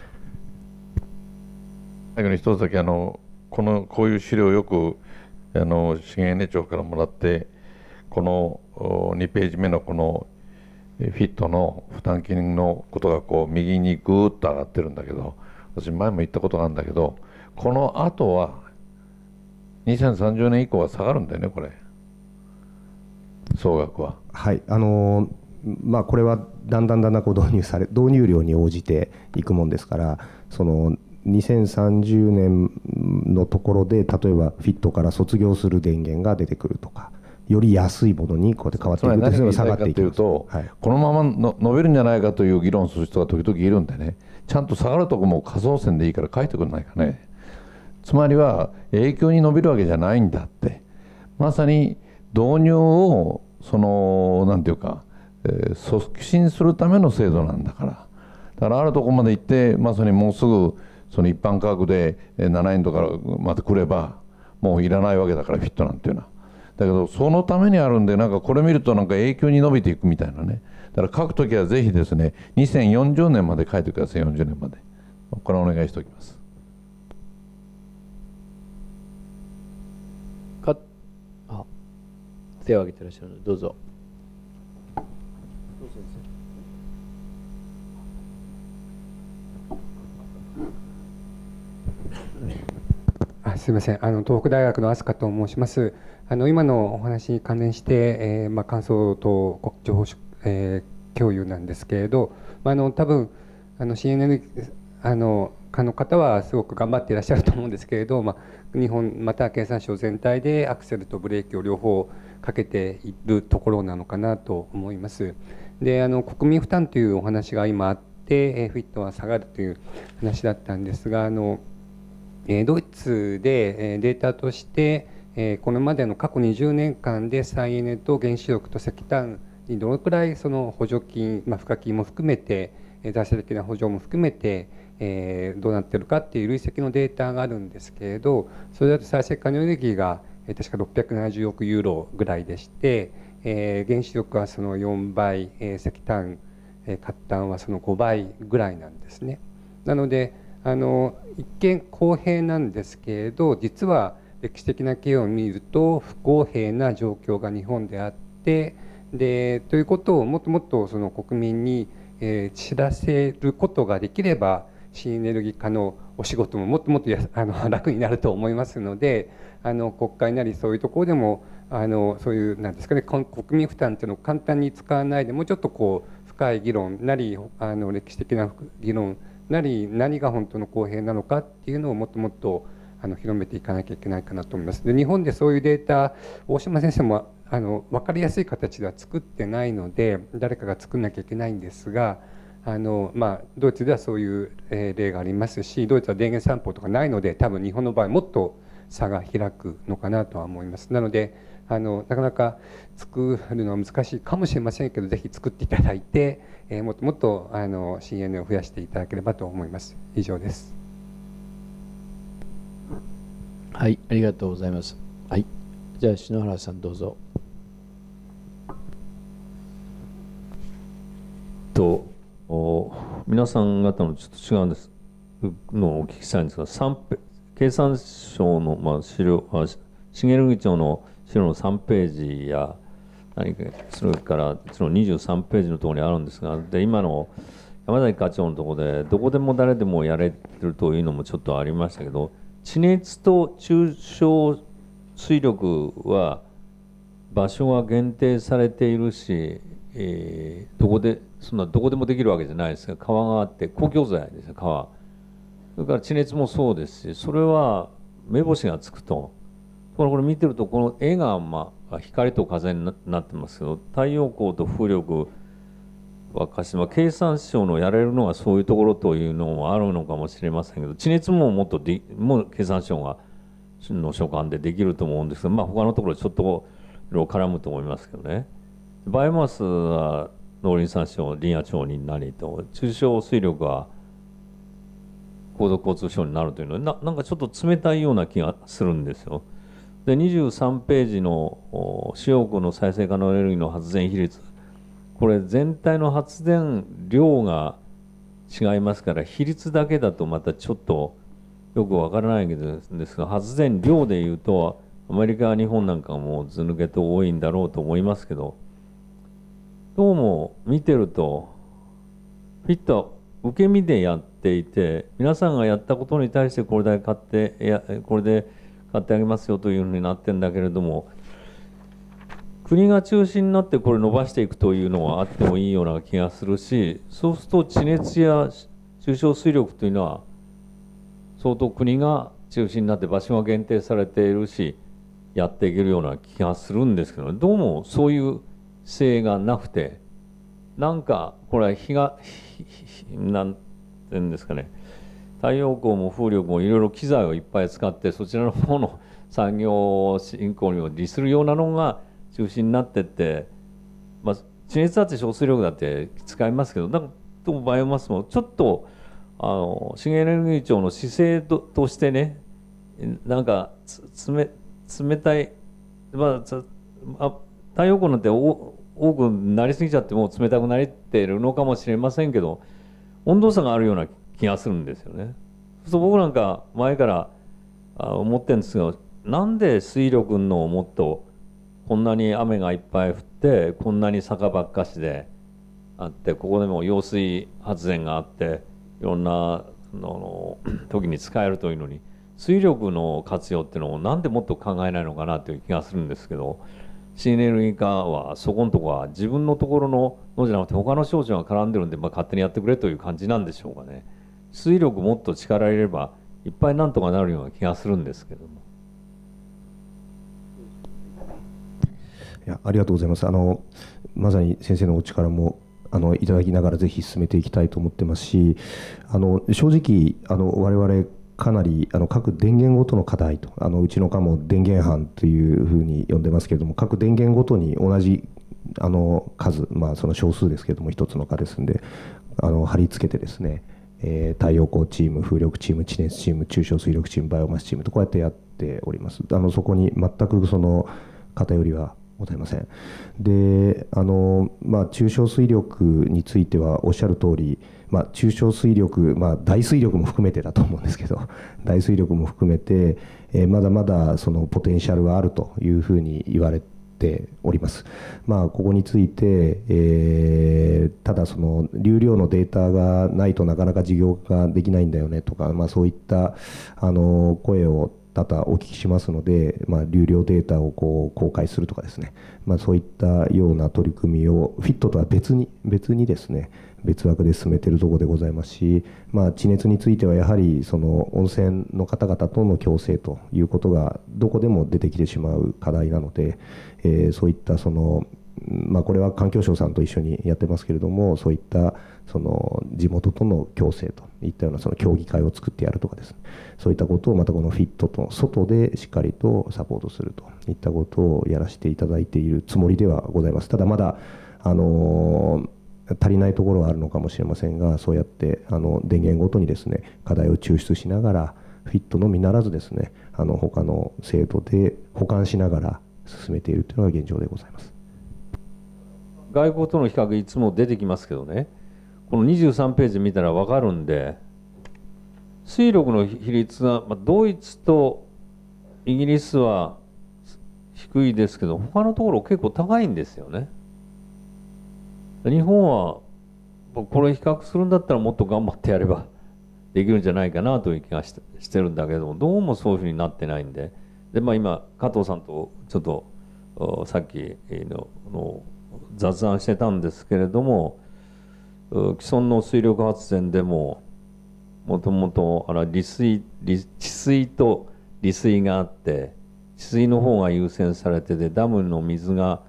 最後に一つだけあのこのこういう資料をよくあの資源エネ庁からもらってこの2ページ目のこのフィットの負担金のことがこう右にぐーっと上がってるんだけど私前も言ったことなんだけどこの後は2030年以降は下がるんだよねこれ総額は。はいあのーまあ、これはだんだんだんだんこう導入され導入量に応じていくもんですからその2030年のところで例えばフィットから卒業する電源が出てくるとかより安いものにこうやって変わっていくというのが下がっていくというと、はい、このままの伸びるんじゃないかという議論する人が時々いるんでねちゃんと下がるとこも仮想線でいいから書いてくれないかねつまりは影響に伸びるわけじゃないんだってまさに導入をそのんていうか、えー、促進するための制度なんだからだからあるとこまで行ってまさにもうすぐその一般価格で7円とかまで来ればもういらないわけだからフィットなんていうのは。だけどそのためにあるんでなんかこれ見るとなんか永久に伸びていくみたいなねだから書くときはぜひですね2040年まで書いてください40年までこれお願いしておきますかあ手を挙げてらっしゃるのでどうぞどう先生すみませんあの東北大学の飛鳥と申しますあの今のお話に関連して、えー、まあ、感想と情報、えー、共有なんですけれど、まあ、あの多分あの CNN あの科の方はすごく頑張っていらっしゃると思うんですけれど、まあ、日本また経産省全体でアクセルとブレーキを両方かけているところなのかなと思います。であの国民負担というお話が今あって、えー、フィットは下がるという話だったんですがあのドイツでデータとしてこれまでの過去20年間で再エネと原子力と石炭にどのくらいその補助金、まあ、賦課金も含めて財政的な補助も含めてどうなっているかっていう累積のデータがあるんですけれどそれだと再生可能エネルギーが確か670億ユーロぐらいでして、え原子力はその4倍、え石炭、え活炭はその5倍ぐらいなんですね。なので、あの一見公平なんですけれど実は歴史的な経緯を見ると不公平な状況が日本であってでということをもっともっとその国民に、えー、知らせることができれば新エネルギー化のお仕事ももっともっと (laughs) あの楽になると思いますのであの国会なりそういうところでもあのそういうなんですかね国民負担というのを簡単に使わないでもうちょっとこう深い議論なりあの歴史的な議論なり何が本当の公平なのかっていうのをもっともっとあの広めていかなきゃいけないかなと思います。で日本でそういうデータ大島先生もあの分かりやすい形では作ってないので誰かが作んなきゃいけないんですがあの、まあ、ドイツではそういう例がありますしドイツは電源散歩とかないので多分日本の場合もっと差が開くのかなとは思います。なのであのなかなか作るのは難しいかもしれませんけどぜひ作っていただいて。えもっともっとあの CNA を増やしていただければと思います。以上です。はい、ありがとうございます。はい、じゃあ篠原さんどうぞ。とお皆さん方のちょっと違うんですのをお聞きしたいんですが、三経産省のまあ資料あ茂口町の資料の三ページやそれからその23ページのところにあるんですがで今の山崎課長のところでどこでも誰でもやれるというのもちょっとありましたけど地熱と中小水力は場所が限定されているし、えー、どこでそんなどこでもできるわけじゃないですが川があって公共財です川それから地熱もそうですしそれは目星がつくとこれこれ見てるとこの絵が、ま光と風になってますけど太陽光と風力は鹿島経産省のやれるのはそういうところというのもあるのかもしれませんけど地熱ももっとでもう経産省がの所管でできると思うんですけどまあ他のところちょっと絡むと思いますけどね。バイオマスは農林産省林野庁になりと中小水力は高度交通省になるというのはななんかちょっと冷たいような気がするんですよ。で23ページの主要国の再生可能エネルギーの発電比率これ全体の発電量が違いますから比率だけだとまたちょっとよくわからないんですが発電量でいうとアメリカ日本なんかもず抜けて多いんだろうと思いますけどどうも見てるとフィット受け身でやっていて皆さんがやったことに対してこれだけ買っていやこれで買ってあげますよというふうになってんだけれども国が中心になってこれ伸ばしていくというのはあってもいいような気がするしそうすると地熱や中小水力というのは相当国が中心になって場所が限定されているしやっていけるような気がするんですけどどうもそういう姿勢がなくてなんかこれは日が何て言うんですかね太陽光も風力もいろいろ機材をいっぱい使ってそちらの方の産業振興を利するようなのが中心になってって、まあ、地熱だって小水力だって使いますけどなんかでもバイオマスもちょっとあの資源エネルギー庁の姿勢ととしてねなんかつめ冷たい、まあ、あ太陽光なんて多くなりすぎちゃってもう冷たくなりってるのかもしれませんけど温度差があるような気がするんですよね。そう僕なんか前から思ってるんですけどなんで水力のもっとこんなに雨がいっぱい降ってこんなに坂ばっかしであってここでも揚水発電があっていろんなの (clears throat) 時に使えるというのに水力の活用っていうのをなんでもっと考えないのかなという気がするんですけど新エネルギー化はそこのとこは自分のところののじゃなくて他の省庁が絡んでるんで、まあ、勝手にやってくれという感じなんでしょうかね。水力もっと力入れればいっぱいなんとかなるような気がするんですけども。いやありがとうございますあのまさに先生のお力もあのいただきながらぜひ進めていきたいと思ってますしあの正直あの我々かなりあの各電源ごとの課題とあのうちの課も電源班というふうに呼んでますけれども各電源ごとに同じあの数、まあ、その少数ですけれども1つの課ですんであの貼り付けてですねえー、太陽光チーム、風力チーム、地熱チーム、中小水力チーム、バイオマスチームとこうやってやっております。あのそこに全くその偏りはございません。で、あのまあ、中小水力についてはおっしゃる通り、まあ、中小水力、まあ、大水力も含めてだと思うんですけど、(laughs) 大水力も含めて、えまだまだそのポテンシャルはあるというふうに言われてております。まあ、ここについて、えー、ただその流量のデータがないとなかなか事業化できないんだよねとか、まあ、そういったあの声を多々お聞きしますので、まあ、流量データをこう公開するとかですね、まあ、そういったような取り組みをフィットとは別に別にですね、別枠で進めてるとこでございますし、まあ、地熱についてはやはりその温泉の方々との共生ということがどこでも出てきてしまう課題なので、えー、そういったそのまあ、これは環境省さんと一緒にやってますけれどもそういったその地元との共生といったようなその協議会を作ってやるとかですねそういったことをまたこのフィットと外でしっかりとサポートするといったことをやらせていただいているつもりではございますただまだあの足りないところはあるのかもしれませんがそうやってあの電源ごとにですね課題を抽出しながらフィットのみならずですねあの他の制度で補完しながら進めているというのが現状でございます外交との比較いつも出てきますけどねこの23ページ見たら分かるんで水力の比率が、まあ、ドイツとイギリスは低いですけど他のところ結構高いんですよね。日本はこれ比較するんだったらもっと頑張ってやれば (laughs) できるんじゃないかなという気がしてるんだけどもどうもそういうふうになってないんでで、まあ、今加藤さんとちょっとさっきのの雑談してたんですけれども既存の水力発電でももともと利水利治水と利水があって治水の方が優先されててダムの水が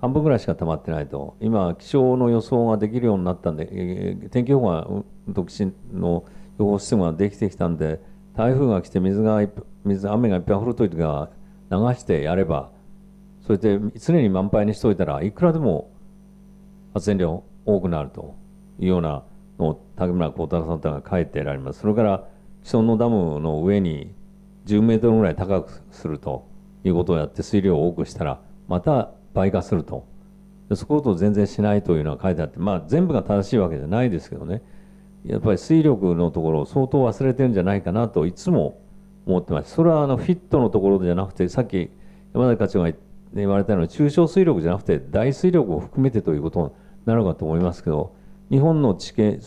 半分ぐらいしか溜まってないと今気象の予想ができるようになったんで、えー、天気予報が独身の予報システムができてきたんで台風が来て水が水雨がいっぱい降るときは流してやればそれで常に満杯にしといたらいくらでも発電量多くなるというようなのを竹村幸太郎さんが書いてられますそれから既存のダムの上に10メートルぐらい高くするということをやって水量を多くしたらまた倍化するとそこと全然しないというのは書いてあってまあ全部が正しいわけじゃないですけどねやっぱり水力のところを相当忘れてるんじゃないかなといつも思ってますそれはあのフィットのところじゃなくてさっき山田課長が言われたように中小水力じゃなくて大水力を含めてということなるかと思いますけど日本の地形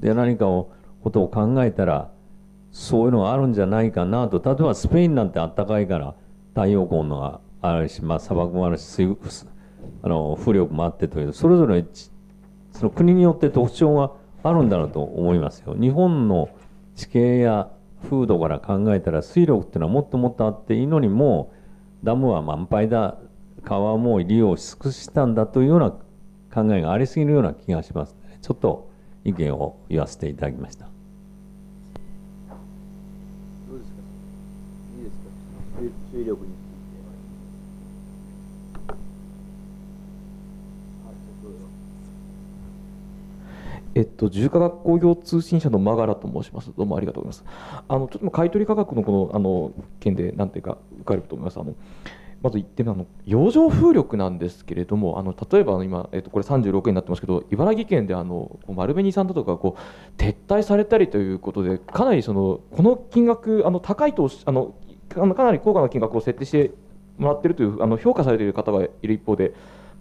で何かをことを考えたらそういうのがあるんじゃないかなと例えばスペインなんてあったかいから太陽光のがあるし、まあ、砂漠もあるし水あの風力もあってというそれぞれその国によって特徴があるんだろうと思いますよ。日本の地形や風土から考えたら水力っていうのはもっともっとあっていいのにもうダムは満杯だ川も利用し尽くしたんだというような考えがありすぎるような気がします、ちょっと意見を言わせていただきました。どうですか水力にえっと、重化学工業通信社のマガラと申します。どうもありがとうございます。あの、ちょっと買取価格のこの、あの、件で、なんていうか、受かると思います。あの。まず1点目あの洋上風力なんですけれどもあの例えば今、えっと、これ36円になってますけど茨城県であの丸紅さんだとかこう撤退されたりということでかなりそのこの金額あの高いとあのかなり高価な金額を設定してもらっているというあの評価されている方がいる一方で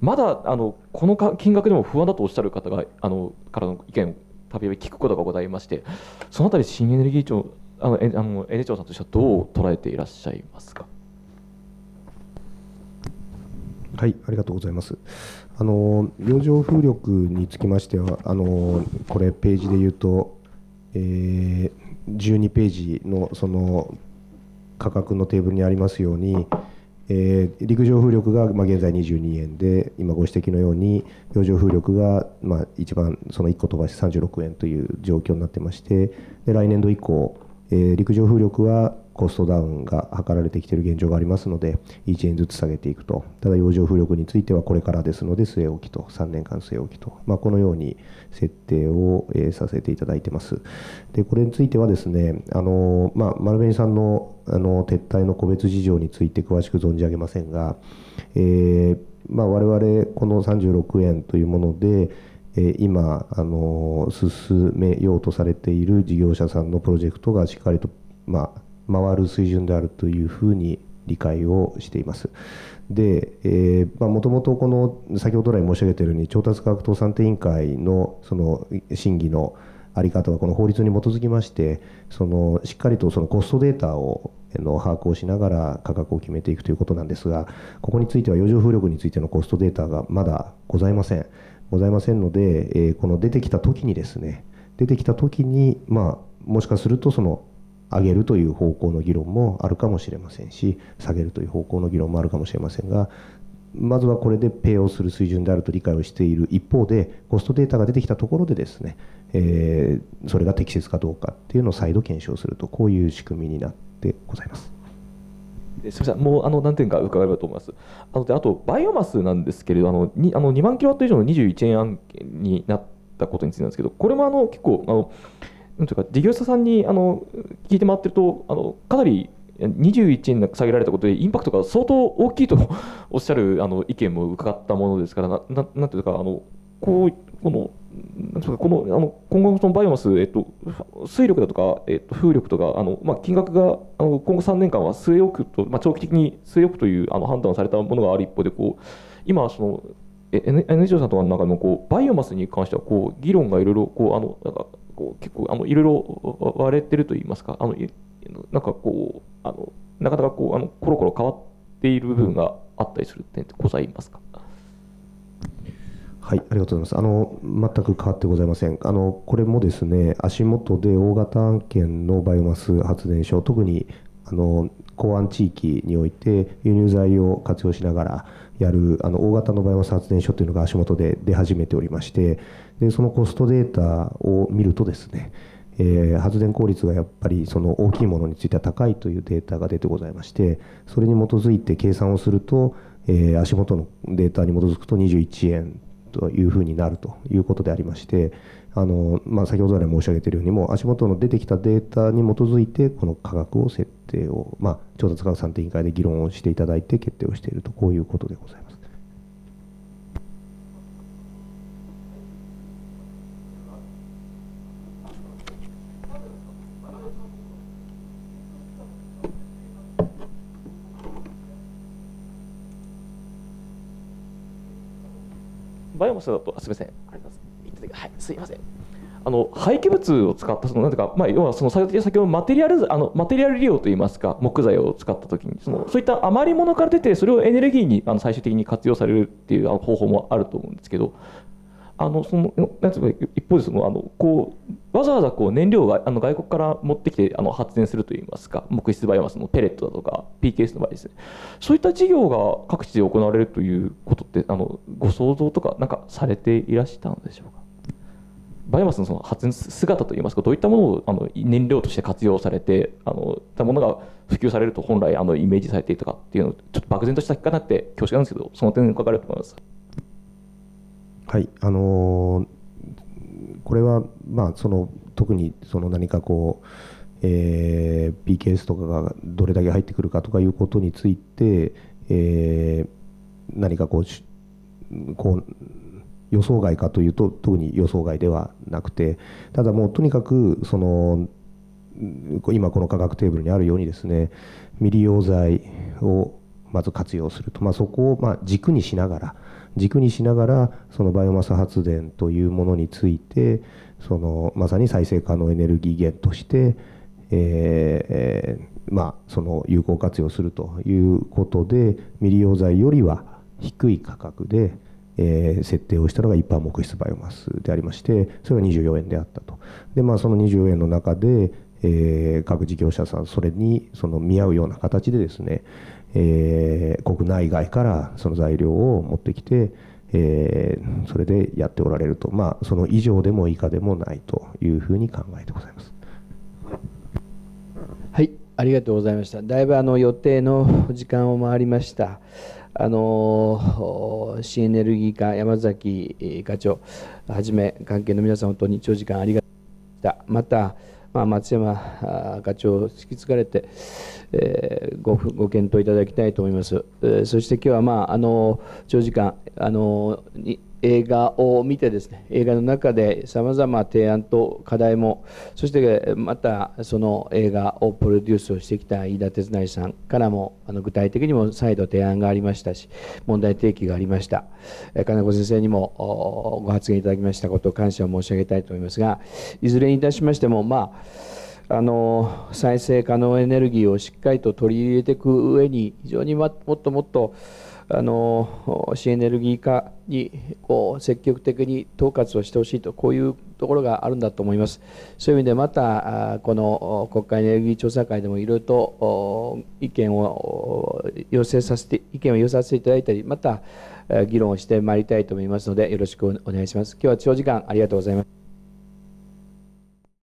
まだあのこのか金額でも不安だとおっしゃる方があのからの意見をたびたび聞くことがございましてそのあたり新エネルギー庁あのえあのエネ庁さんとしてはどう捉えていらっしゃいますか。はい、ありがとうございます。あの洋上風力につきましてはあのこれページで言うと、えー、12ページのその価格のテーブルにありますように。えー、陸上風力が、まあ、現在22円で今ご指摘のように洋上風力が、まあ、一番その1個飛ばして36円という状況になってましてで来年度以降、えー、陸上風力はコストダウンが図られてきている現状がありますので、1円ずつ下げていくと、ただ、洋上風力についてはこれからですので、据え置きと、3年間据え置きと、まあ、このように設定を、えー、させていただいてます。で、これについてはですね、あのまあ、丸紅さんのあの撤退の個別事情について詳しく存じ上げませんが、えーまあ、我々、この36円というもので、今あの進めようとされている事業者さんのプロジェクトがしっかりと、まあ、回る水準であるというふうに理解をしています。で、えまあ、もともとこの先ほど来申し上げているように調達価格倒産定委員会のその審議のあり方はこの法律に基づきましてそのしっかりとそのコストデータをの把握をしながら価格を決めていくということなんですがここについては余剰風力についてのコストデータがまだございませんございませんので、えこの出てきた時にですね出てきた時にまあもしかするとその上げるという方向の議論もあるかもしれませんし下げるという方向の議論もあるかもしれませんがまずはこれでペイをする水準であると理解をしている一方でコストデータが出てきたところでですね、えー、それが適切かどうかっていうのを再度検証するとこういう仕組みになってございます。すみません、もうあの何点か伺えばと思います。あのであと、バイオマスなんですけれど、あのにあの2万キロワット以上の21円案件になったことについてなんですけど、これもあの結構あの、なんというか事業者さんにあの聞いて回ってるとあのかなり21円下げられたことでインパクトが相当大きいと (laughs) おっしゃるあの意見も伺ったものですからなななんていうかあのこうこのなんうかこのあの今後のそのバイオマス、えっと、水力だとか、えっと、風力とかあの、まあ、金額があの今後3年間は据え置くと、まあ、長期的に据え置くというあの判断されたものがある一方でこう今その NHK さんとかの中でもこうバイオマスに関してはこう議論がいろいろこうあのなんかこう結構あのいろいろ割れてると言いますかあのなんかこうあのなかなかこうあのコロコロ変わっている部分があったりする点ってございますか。はい、ありがとうございます。あの全く変わってございません。あのこれもですね、足元で大型案件のバイオマス発電所、特にあの港湾地域において輸入材を活用しながら。やるあの大型のバイオマス発電所というのが足元で出始めておりましてでそのコストデータを見るとですね、えー、発電効率がやっぱりその大きいものについては高いというデータが出てございましてそれに基づいて計算をすると、えー、足元のデータに基づくと21円というふうになるということでありましてあのまあ、先ほど来申し上げているようにも足元の出てきたデータに基づいてこの価格を設定を、まあ、調達科学算定委員会で議論をしていただいて決定をしているとこういうことでございます。バイオマスだとすみません。ありますはい、すいません。あの廃棄物を使ったそのなんていうか、まあ、要はその先ほどマテリアルあのマテリアル利用といいますか木材を使った時にそのそういった余り物から出てそれをエネルギーにあの最終的に活用されるっていう方法もあると思うんですけどあのそのなんうか一方でそのあのこうわざわざこう燃料があの外国から持ってきてあの発電するといいますか木質バイオマスのペレットだとか PKS の場合ですねそういった事業が各地で行われるということってあのご想像とかなんかされていらしたんでしょうかバイオマスのその発電姿といいますかどういったものをあの燃料として活用されてあのたものが普及されると本来あのイメージされていたかっていうのをちょっと漠然とした聞かなくて恐縮なんですけどその点伺えると思います。はいあのー、これは、まあ、その特にその何かこう、えー、BKS とかがどれだけ入ってくるかとかいうことについて、えー、何かこうこう予想外かというと特に予想外ではなくてただもうとにかくその今この価格テーブルにあるようにですね未利用材をまず活用すると、まあ、そこをま軸にしながら軸にしながらそのバイオマス発電というものについてそのまさに再生可能エネルギー源として、えー、まあ、その有効活用するということで未利用材よりは低い価格でえー、設定をしたのが一般木質バイオマスでありましてそれが24円であったとで、まあ、その24円の中で、えー、各事業者さんそれにその見合うような形でですね、えー、国内外からその材料を持ってきて、えー、それでやっておられると、まあ、その以上でも以下でもないというふうに考えてございます。はいありがとうございましただいぶあの予定の時間を回りました。あの新エネルギー課、山崎課長はじめ関係の皆さん、本当に長時間ありがとうございました。また、まあ、松山課長、を引き継がれて、えー、ごご検討いただきたいと思います。えー、そして今日は、まああの長時間あの映画を見てですね映画の中でさまざま提案と課題もそしてまたその映画をプロデュースをしてきた飯田哲成さんからもあの具体的にも再度提案がありましたし問題提起がありました金子先生にもご発言いただきましたことを感謝を申し上げたいと思いますがいずれにいたしましてもまああの再生可能エネルギーをしっかりと取り入れていく上に非常にもっともっとあの新エネルギー化にこう積極的に統括をしてほしいとこういうところがあるんだと思いますそういう意味でまたこの国会エネルギー調査会でもいろいろと意見を要請させて意見を寄せさせていただいたりまた議論をしてまいりたいと思いますのでよろしくお願いします今日は長時間ありがとうございます